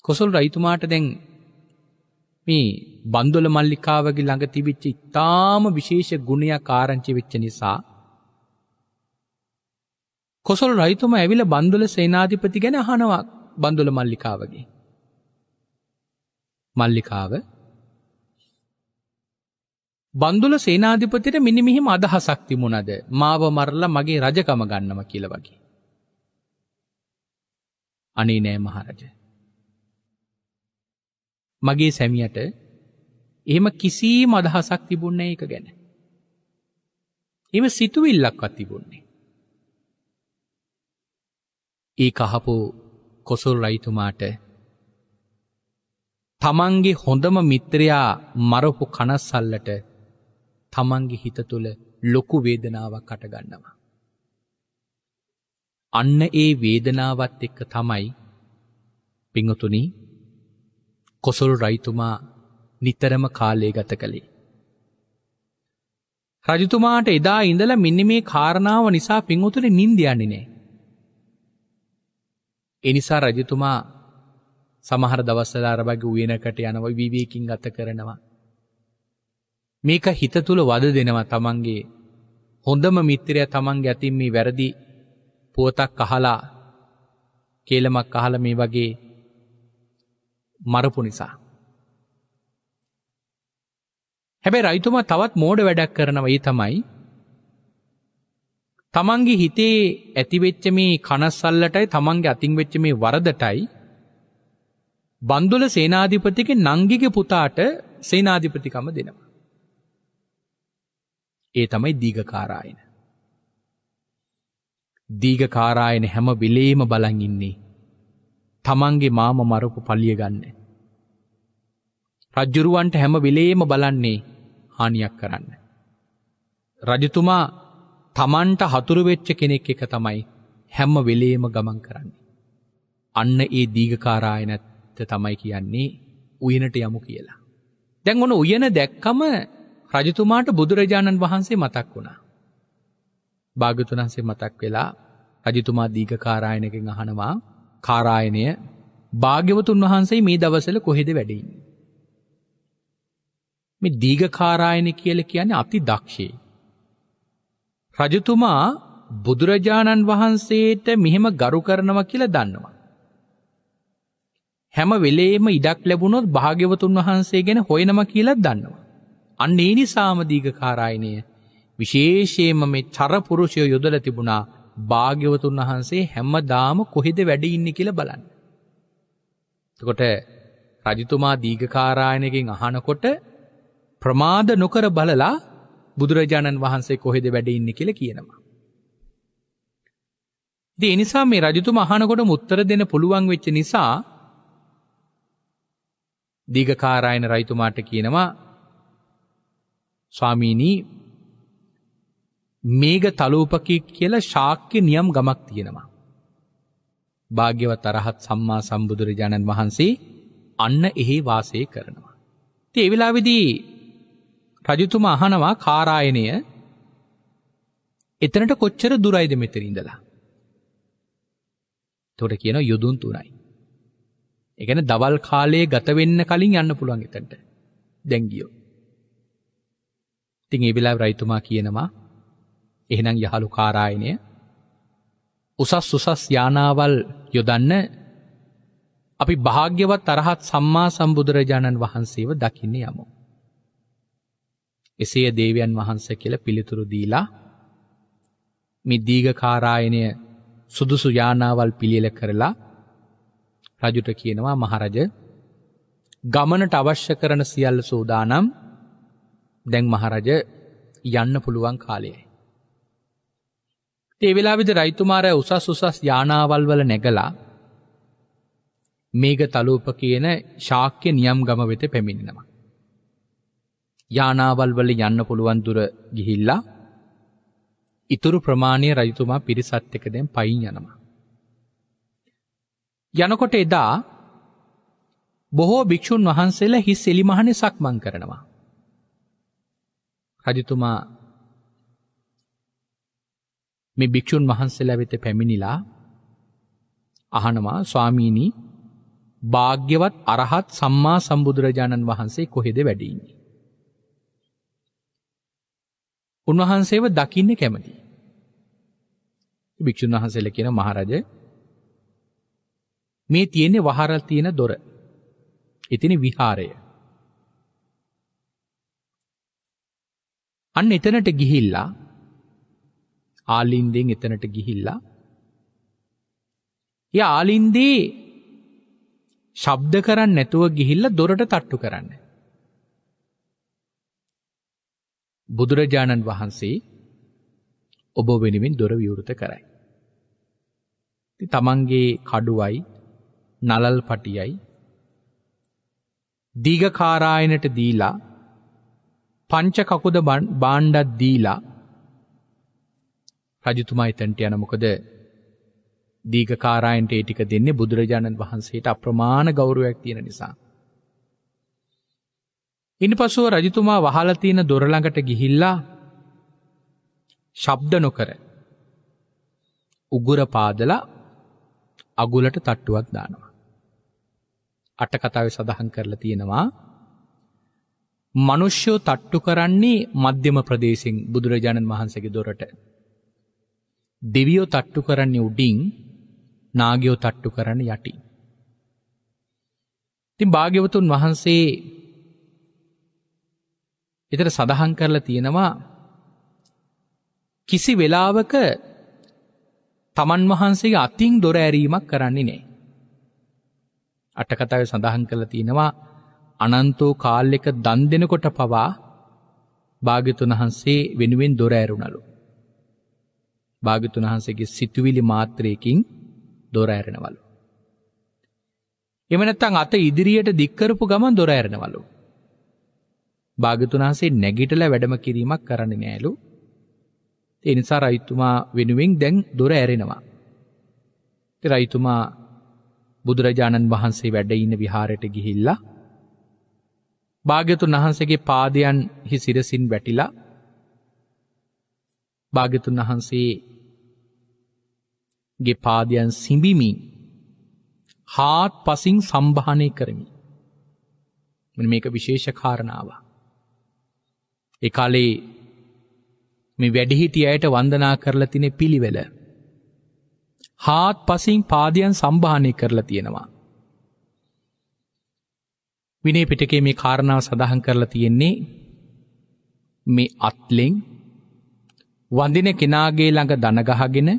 කොසල් රයිතුමාට දැන් මේ බන්දොල මල්ලිකාවගේ ළඟ තිබිච්ච ඉතාම විශේෂ ගුණයක් ආරංචි වෙච්ච නිසා කොසල් රයිතුමා ඇවිල බන්දොල සේනාධිපති ගැන අහනවා බන්දොල මල්ලිකාවගේ මල්ලිකාව බන්දුල සේනාධිපතිට මිනිමිහිම අදහසක් තිබුණද මාව මරලා මගේ රජකම ගන්නම කියලා වගේ. අනේ නෑ මහරජා මගේ සැමියට එහෙම කිසිීම අදහසක් තිබුන්නේ එක ගැන. එම සිතුවිල්ලක්වත් තිබුන්නේ. ඒ කහපු කොසුල් රයිතුමාට තමන්ගේ හොඳම මිත්‍රයා මරහු කනස්සල්ලට තමන්ගේ හිත තුළ ලොකු වේදනාවක් කටගන්නවා. අන්න ඒ වේදනාවත් එක්ක තමයි පිංහතුනී කොසොල් රයිතුමා නිතරම කාලය ගත කළේ. රජතුමාට එදා ඉඳල මෙන්න මේ කාරණාව නිසා පින්වතුන නින්දයන්නේ නෑ. එනිසා රජතුමා සමහර දවස්සල අරබගේ උයනකට යනව විවේකින් ගත කරනවා. මේක හිත තුළ වද දෙනවා තමන්ගේ හොඳම මිත්‍රය තමන් ගැතින් මේ වැරදි පුවතක් අහලා කේලමක් අහල මේ වගේ මරපු නිසා. හැබැ රයිතුමා තවත් මෝඩ වැඩක් කරනව ඒ තමයි තමන්ගේ හිතේ ඇතිවෙච්ච මේ කනස්සල්ලටයි තමන්ගේ අතින් වෙච්ච මේ වරදටයි බන්දුල සේනාධිපතික නංගික පුතාට සේනාධිපතිකම දෙනවා. ඒ තමයි දීගකාරායන. දීගකාරායන හැම වෙලේම බලන් ඉන්නේ තමන්ගේ මාම මරපු පලිය ගන්න. රජ්ජුරුවන්ට හැම වෙලේම බලන්නේ හානියක් කරන්න. රජතුමා තමන්ට හතුරුවෙච්ච කෙනෙක් එක තමයි හැම්ම වෙලේම ගමන් කරන්නේ. අන්න ඒ දීගකාරායනැත්ත තමයි කියන්නේ උයනට යමු කියලා. දැන් ඕන උයන දැක්කම රජතුමාට බුදුරජාණන් වහන්සේ මතක් වුණා. භාගතුනන්සේ මතක් වෙලා රජතුමා දීගකාරායනකින් අහනවා කාරායනය භාග්‍යවතුන් වහන්සේ මේ දවසල කොහෙද වැඩින්. මේ දීග කාරායන කියල කියන්නේ අති දක්ෂේ. රජතුමා බුදුරජාණන් වහන්සේට මෙහෙම ගරු කරනවා කියලා දන්නවා. හැම වෙලේම ඉඩක් ලැබුණොත් භාග්‍යවතුන් වහන්සේ ගැන හොයනම කියලා දන්නවා. අන්න ඒ නිසාම දීඝ කාරායනය විශේෂයෙන්ම මේ චරපුරුෂය යොදලා තිබුණා භාග්‍යවතුන් වහන්සේ හැමදාම කොහෙද වැඩ ඉන්නේ කියලා බලන්න. එතකොට රජතුමා දීඝකාරායනකින් අහනකොට ප්‍රමාද නොකර බලලා බුදුරජාණන් වහන්සේ කොහෙද වැඩ ඉන්නේ කියලා කියනවා. ඉතින් ඒ නිසා මේ රජතුමා අහනකොටම උත්තර දෙන්න පුළුවන් වෙච්ච නිසා දීඝකාරායන රජතුමාට කියනවා ස්වාමීනි මේග තලූපකි කියලා ශාක්‍ය නියම් ගමක් තියෙනවා. භාග්‍යවත් අරහත් සම්මා සම්බුදුරජාණන් වහන්සේ අන්න එහි වාසය කරනවා. ති එවිලාවිදී රජතුම අහනවා කාරායනය එතනට කොච්චර දුරයිද මෙතරින්දලා. තොට කියන යුදුන් තුනයි. එකන දවල් කාලයේ ගතවෙන්න කලින් යන්න පුළුවන් එතට දැංගියෝ. තිං එවිලා රයිතුමා කියනවා එහෙනම් යහළු කාරායනය උසස් උසස් යානාවල් යොදන්න අපි භාග්‍යවත් තරහත් සම්මා සම්බුදුරජාණන් වහන්සේව දකින්න යමු. එසය දේවයන් වහන්ස කියල පිළිතුරු දීලා මිද්දීග කාරායනය සුදුසු යානාවල් පිළියල කරලා රජුට කියනවා මහරජ ගමනට අවශ්‍ය කරන සියල්ල සූදානම් දැන් මහරජ යන්න පුළුවන් කාලයයි. ඒ වෙලා විද රයිතුමාරය උසස් උසස් යානාවල් වල නැගලා මේග තලූප කියන ශාක්‍ය නියම් ගම වෙත පැමිණෙනවා. යානාවල් වල යන්න පුළුවන් දුර ගිහිල්ලා ඉතුරු ප්‍රමාණය රජතුමා පිරිසත් එක දැන් පයින් යනවා. යනකොට එදා බොහෝ භික්‍ෂූන් වහන්සේලා හිස් එලිමහනේ සක්මන් කරනවා. රජතුමා මේ භික්‍ෂූන් වහන්සේලා වෙත පැමිණිලා අහනවා ස්වාමීණී භාග්‍යවත් අරහත් සම්මා සම්බුදුරජාණන් වහන්සේ කොහෙද වැඩින්නේ. උන්වහන්සේව දකින්න කැමති. භික්‍ෂූන් වහන්සේල කියෙන මහරජ මේ තියෙන්නේ වහරල් තියෙන දොර එතින විහාරය. අන්න එතනට ගිහිල්ලා ආලින්දෙන් එතනට ගිහිල්ලා. ය ආලින්දී ශබ්ද කරන්න නැතුව ගිහිල්ල දොරට තට්ටු කරන්න. බුදුරජාණන් වහන්සේ ඔබ වෙනුවෙන් දොර විවෘත කරයි. තමන්ගේ කඩුවයි නලල් පටියයි දීගකාරායනට දීලා පංචකකුද බාණ්ඩත් දීලා රජතුමා එතැන්ට යන මොකද දීඝකාරායන්ට ඒ ටික දෙන්නේ බුදුරජාණන් වහන්සේට අප්‍රමාණ ගෞරවයක් තියෙන නිසා. ඉන්පසුව රජතුමා වහලා තියෙන දොර ළඟට ගිහිල්ලා ශබ්ද නොකර උගුර පාදලා අගුලට තට්ටුවක් දානවා. අට කතාවේ සඳහන් කරලා තියෙනවා මිනිස්සු තට්ටු කරන්නේ මධ්‍යම ප්‍රදේශෙන් බුදුරජාණන් වහන්සේගේ දොරට දෙවියෝ තට්ටු කරන්න උඩින් නාගයෝ තට්ටු කරන්න යටි. ඉතින් භාග්‍යවතුන් වහන්සේ එතන සඳහන් කරලා තියෙනවා කිසි වෙලාවක තමන් වහන්සේගේ අතින් දොර ඇරීමක් කරන්නේ නෑ. අටකතාව සඳහන් කරලා තියෙනවා අනන්තෝ කාල් එක දන් දෙනකොට පවා භාග්‍යතුන් වහන්සේ වෙනුවෙන් දොර ඇරුණලු. භාගතුන් වහන්සේගේ සිතුවිලි මාත්‍රයකින් දොර ඇරෙනවලු. එහෙම නැත්නම් අත ඉදිරියට දික් කරපු ගමන් දොර ඇරෙනවලු. භාගතුන් වහන්සේ නැගිටලා වැඩම කිරීමක් කරන්නේ නෑලු. ඒ නිසා රයිතුමා වෙනුවෙන් දැන් දොර ඇරෙනවා. ඉතින් රයිතුමා බුදුරජාණන් වහන්සේ වැඩ ඉන්න විහාරයට ගිහිල්ලා භාග්‍යතුන් වහන්සේගේ පාදයන් හි සිරසින් වැටිලා භාග්‍යතුන් වහන්සේ ගේ පාදයන් සිඹිමි හාත් පසින් සම්භානය කරමි මේක විශේෂකාරණාව එකලේ මේ වැඩිහිටිය අයට වන්දනා කරලා තිනෙ පිළිවෙල හාත් පසින් පාදයන් සම්භානය කරලා තියෙනවා විනේ පිටකේ මේ කාරණාව සඳහන් කරලා තියෙන්නේ මේ අත්ලෙන් වඳින කෙනාගේ ළඟ දනගහගෙන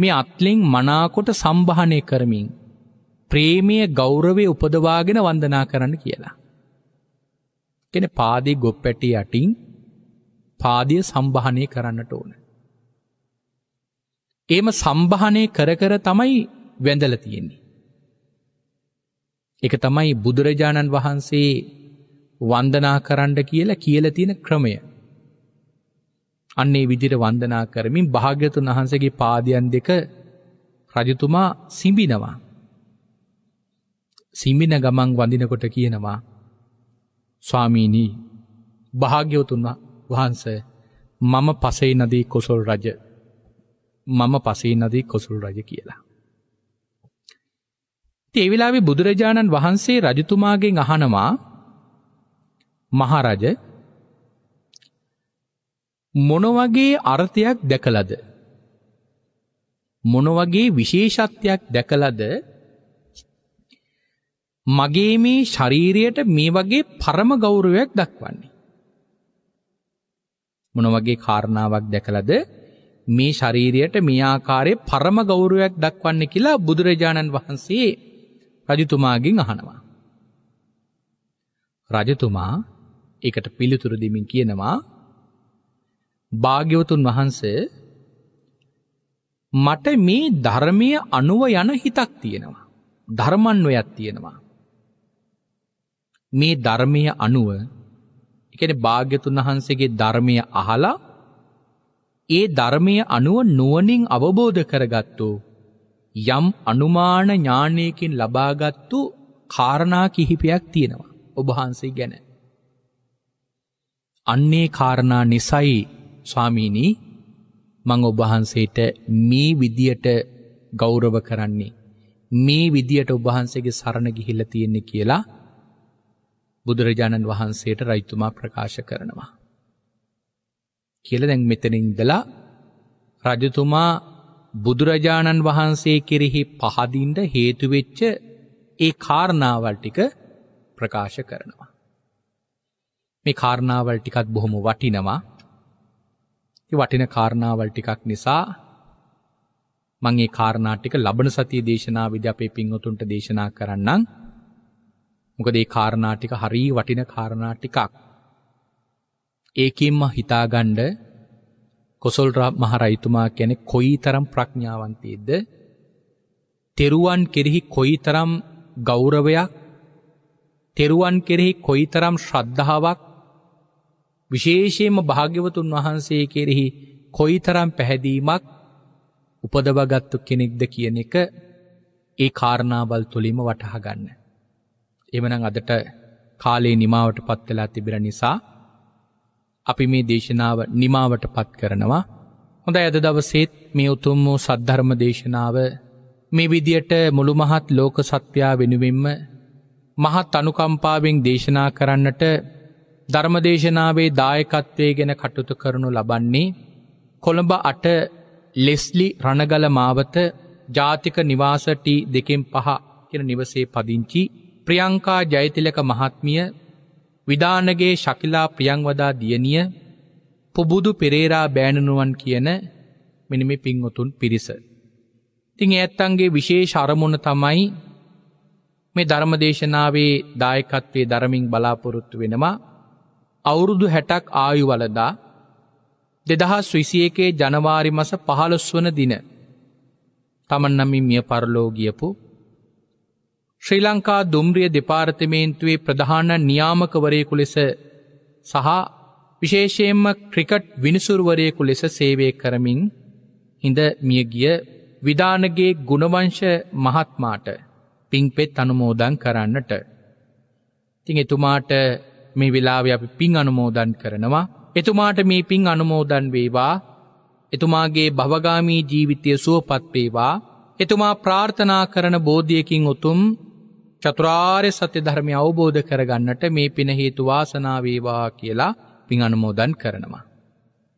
මේ අත්ලෙන් මනාකොට සම්භානය කරමින් ප්‍රේමය ගෞරවේ උපදවාගෙන වන්දනා කරන්න කියලා. කෙන පාදී ගොප්පැටි යටින් පාදිය සම්භානය කරන්නට ඕන. ඒම සම්භානය කර කර තමයි වැඳල තියෙන්නේ. එක තමයි බුදුරජාණන් වහන්සේ වන්දනා කරන්න කියලා කියල තියෙන ක්‍රමය අන්නේ විදිර වන්දනා කරමින් භාග්‍යතුන් වහන්සගේ පාදයන් දෙක රජතුමා සිඹිනවා. සිඹින ගමන් වඳිනකොට කියනවා ස්වාමීනී භාග්‍යවතුන් වහන්ස මම පසේ නදී කොසොල් රජ මම පසේ නදී කොසුල් රජ කියලා. ඒවෙලාවේ බුදුරජාණන් වහන්සේ රජතුමාගේ අහනවා මහරජ මොනවගේ අර්ථයක් දැකලද මොනවගේ විශේෂත්වයක් දැකලද මගේ මේ ශරීරයට මේ වගේ පරම ගෞරවයක් දක්වන්නේ මොන වගේ කාරණාවක් දැකලද මේ ශරීරයට මේ ආකාරයේ පරම ගෞරවයක් දක්වන්නේ කියලා බුදුරජාණන් වහන්සේ රජතුමාගෙන් අහනවා රජතුමා ඒකට පිළිතුරු දෙමින් කියනවා භාග්‍යවතුන් වහන්සේ මට මේ ධර්මය අනුව යන හිතක් තියෙනවා. ධර්මන්වයක් තියෙනවා. මේ ධර්මය අනුව එකන භාග්‍යතුන් වහන්සේගේ ධර්මය අහලා ඒ ධර්මය අනුව නුවනින් අවබෝධ කරගත්තු යම් අනුමාන ඥානයකින් ලබාගත්තු කාරණා කිහිපයක් තියෙනවා ඔබහන්සේ ගැන. අන්නේ කාරණා නිසයි ස්වාමීනී මං ඔබහන්සේට මේ විදියට ගෞරව කරන්නේ. මේ විදියට ඔබහන්සේගේ සරණ ගිහිල්ල තියෙන්නේ කියලා බුදුරජාණන් වහන්සේට රයිතුමා ප්‍රකාශ කරනවා. කියල දැන් මෙතන ඉඳලා රජතුමා බුදුරජාණන් වහන්සේ කෙරෙහි පහදින්ට හේතුවෙච්ච ඒ කාරණාවල් ටික ප්‍රකාශ කරනවා. මේ කාරණාවල් ටිකත් බොහොම වටිනවා වටින කාරණාවල් ටිකක් නිසා මං ඒ කාරණා ටික ලබන සතියේ දේශනාවේදී අපේ පින්වතුන්ට දේශනා කරන්නම්. මොකද ඒ කාරණා ටික හරි වටින කාරණා ටිකක්. ඒකින්ම හිතාගන්න කොසල් මහ රජතුමා කියන්නේ කොයිතරම් ප්‍රඥාවන්තයෙක්ද? තෙරුවන් කෙරෙහි කොයිතරම් ගෞරවයක් තෙරුවන් කෙරෙහි කොයිතරම් ශ්‍රද්ධාවක් විශේෂයෙන්ම භාග්‍යවතුන් වහන්සේ කෙරෙහි කොයිතරම් පැහැදීමක් උපදවගත්තු කෙනෙක්ද කියන එක ඒ කාරණාවල් තුළින්ම වටහාගන්න. එමනම් අදට කාලේ නිමාවට පත් වෙලා තිබෙන නිසා අපි මේ දේශනාව නිමාවට පත් කරනවා. හොඳයි අද දවසේත් මේ උතුම් වූ සද්ධර්ම දේශනාව මේ විදියට මුළු මහත් ලෝක සත්‍යයා වෙනුවෙන්ම මහත් අනුකම්පාවෙන් දේශනා කරන්නට ධර්මදේශනාවේ දායකත්වය ගැන කටුතු කරනු ලබන්නේ කොළඹ අට ලෙස්ලි රණගල මාවත ජාතික නිවාසටි දෙකෙන් පහ කියෙන නිවසේ පදිංචි ප්‍රියංකා ජයතිලක මහත්මිය විධානගේ ශකිලා ප්‍රියංවදා දියනිය පුබුදු පෙරේරා බෑණනුවන් කියන මිනිම පින්වතුන් පිරිස. තිං ඇත්තන්ගේ විශේෂ අරමුණ තමයි මේ ධර්මදේශනාවේ දායකත්වය දරමින් බලාපොරොත්තු වෙනවා අවුරුදු හැටක් ආයුවලදා දෙදහස් විසියකේ ජනවාරි මස පහළොස් වන දින තමන්නමින් මිය පරලෝ ගියපු ශ්‍රී ලංකා දුම්රිය දෙපාර්තමේන්තුවේ ප්‍රධාන නියාමකවරයෙකු ලෙස සහ විශේෂයෙන්ම ක්‍රිකට් විනිසුරුවරයෙකු ලෙස සේවය කරමින් හිඳ මියගිය විධානගේ ගුණවංශ මහත්මාට පින්පෙත් අනුමෝදන් කරන්නට. තිං එතුමාට මේ වෙලාව අපි පින් අනුමෝදන් කරනවා. එතුමාට මේ පින් අනුමෝදන් වේවා. එතුමාගේ භවගාමී ජීවිතය සුවපත්වේවා. එතුමා ප්‍රාර්ථනා කරන බෝධියකින් උතුම් චතුරාර්ය සත්‍ය ධර්මය අවබෝධ කරගන්නට මේ පින හේතු වාසනාවේවා කියලා පින් අනුමෝදන් කරනවා.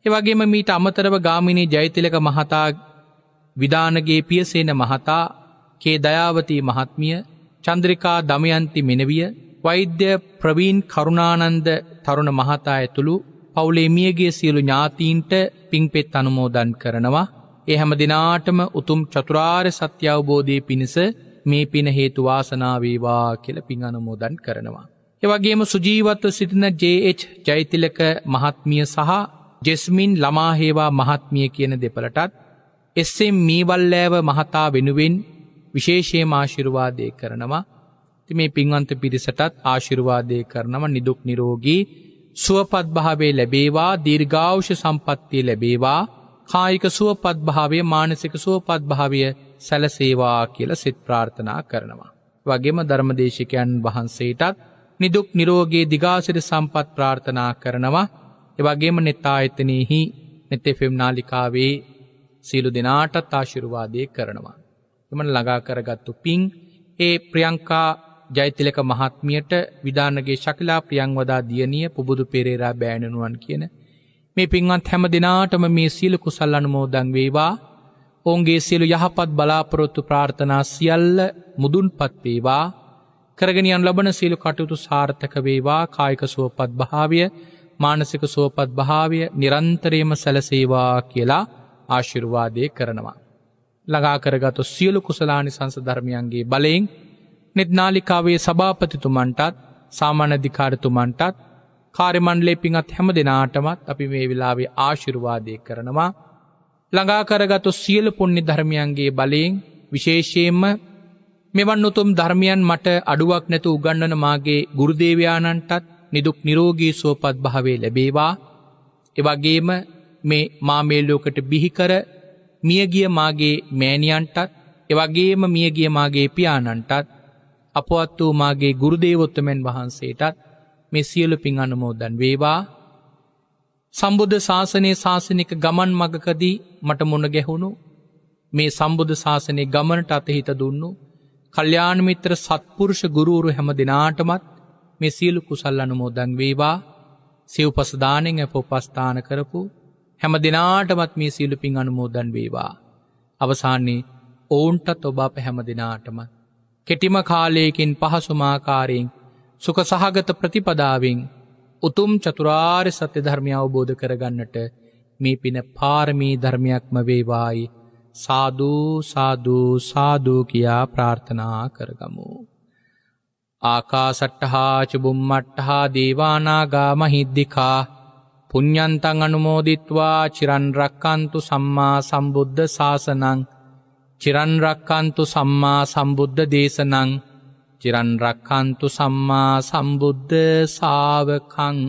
එවගේම මීට අමතරව ගාමිණී ජෛතිලක මහතා විධානගේ පියසේන මහතා කේ දයාවතී මහත්මිය චන්ද්‍රිකා දමයන්ති මෙනවිය වෛද්‍ය ප්‍රවීන් කරුණානන්ද තරුණ මහතා ඇතුළු පවුලේ මියගේ සියලු ඥාතීන්ට පිංපෙත් අනුමෝදන් කරනවා. ඒ හැම දිනාටම උතුම් චතුරාර් සත්‍ය අවබෝධය පිණිස මේ පින හේතු වාසනාවේවා කියල පින් අනුමෝදන් කරනවා. එවගේම සුජීවත්ව සිටින ජH ජෛතිලක මහත්මිය සහ ජෙස්මින් ළමාහේවා මහත්මිය කියන දෙපලටත් එස්සෙම් මීවල්ලෑව මහතා වෙනුවෙන් විශේෂයේ මාශිරුවාදය කරනවා ති මේ පින්වන්ත පිරිසටත් ආශිරුවාදය කරනව නිදුක් නිරෝගී සුවපත්භාවේ ලැබේවා දීර්ගාවෂ සම්පත්තිය ලැබේවා කායික සුවපත්භාවය මානසික සුවපත්භාවය සැලසේවා කියල සිත් ප්‍රාර්ථනා කරනවා. වගේම ධර්මදේශකයන් වහන්සේටත් නිදුක් නිරෝගේ දිගාසිර සම්පත් ප්‍රාර්ථනා කරනවා එවගේම නෙතා එතනයෙහි නෙතෙෆෙම් නාලිකාවේ සීලු දෙනාටත් ආශිරුවාදය කරනවා. එමන ළඟා කරගත්තු පිං ඒ ප්‍රියංකා ජයතිලක මහත්මියට විධානගේ ශකිලා ප්‍රියංවදා දියණිය පුබුදු පෙරේරා බෑණනුවන් කියන මේ පින්වත් හැම දෙනාටම මේ සියලු කුසල් අනුමෝදන් වේවා ඔවුන්ගේ සියලු යහපත් බලාපොරොත්තු ප්‍රාර්ථනා සියල්ල මුදුන්පත් වේවා කරගෙනියන් ලබන සියලු කටයුතු සාර්ථක වේවා කායික සුවපත් භාවය මානසික සුවපත් භාවය නිරන්තරයම සැලසේවා කියලා ආශිරුවාදය කරනවා. ළඟා කරගතු සියලු කුසලානි සංසධර්මයන්ගේ බලයෙන් නෙත් නාලිකාවේ සභාපතිතුමන්ටත් සාමානධිකාරතුමන්ටත් කාරිමණ්ඩලේ පිංහත් හැම දෙනාටමත් අපි මේ වෙලාවේ ආශිරුවාදය කරනවා. ළඟාකරගතු සියලු පුුණි ධර්මියන්ගේ බලයෙන් විශේෂයෙන්ම මෙවන් උතුම් ධර්මියන් මට අඩුවක් නැතු උගන්නන මාගේ ගුරුදේවයාණන්ටත් නිදුක් නිරෝගී සුවපත් භාවේ ලැබේවා එවගේම මේ මාමේල්ලෝකට බිහිකර මියගිය මාගේ මෑණියන්ටත් එවගේම මියගිය මාගේ පියාණන්ටත් අපවත් වූ මාගේ ගුරුදේවොත්තමෙන් වහන්සේටත් මේ සියලු පින් අනුමෝදන් වේවා සම්බුද්ධ ශාසනයේ ශාසනික ගමන් මගකදී මට මුණ ගැහුණු මේ සම්බුද්ධ ශාසනය ගමනට අතහිත දුන්නු කල්්‍යානමිත්‍ර සත්පුරුෂ ගුරුවරු හැම දෙනාටමත් මේ සියලු කුසල් අනුමෝදන් වේවා සිව්පසදානෙන් ඇප උපස්ථාන කරපු හැම දෙනාටමත් මේ සියලු පින් අනුමෝදන් වේවා අවසාන්නේ ඔවුන්ටත් ඔබාප හැම දෙනාටමත් කෙටිම කාලයකින් පහසුමාකාරයෙන් සුක සහගත ප්‍රතිපදාවෙන් උතුම් චතුරාර් සත්‍ය ධර්මය අවබෝධ කරගන්නට මේ පින පාරමී ධර්මයක්ම වේවායි සාධූ සාධූ සාධූ කියා ප්‍රාර්ථනා කරගමු. ආකාසට්ටහා චුබුම්මට්ටහා දේවානාගා මහිද්දිකා පුඤ්ඥන්තං අනුමෝදිත්වා චිරන්රක්කන්තු සම්මා සම්බුද්ධ ශාසනං චිරන්රක්කන්තු සම්මා සම්බුද්ධ දේශනං චිරන්රක්කන්තු සම්මා සම්බුද්ධ සාාවකං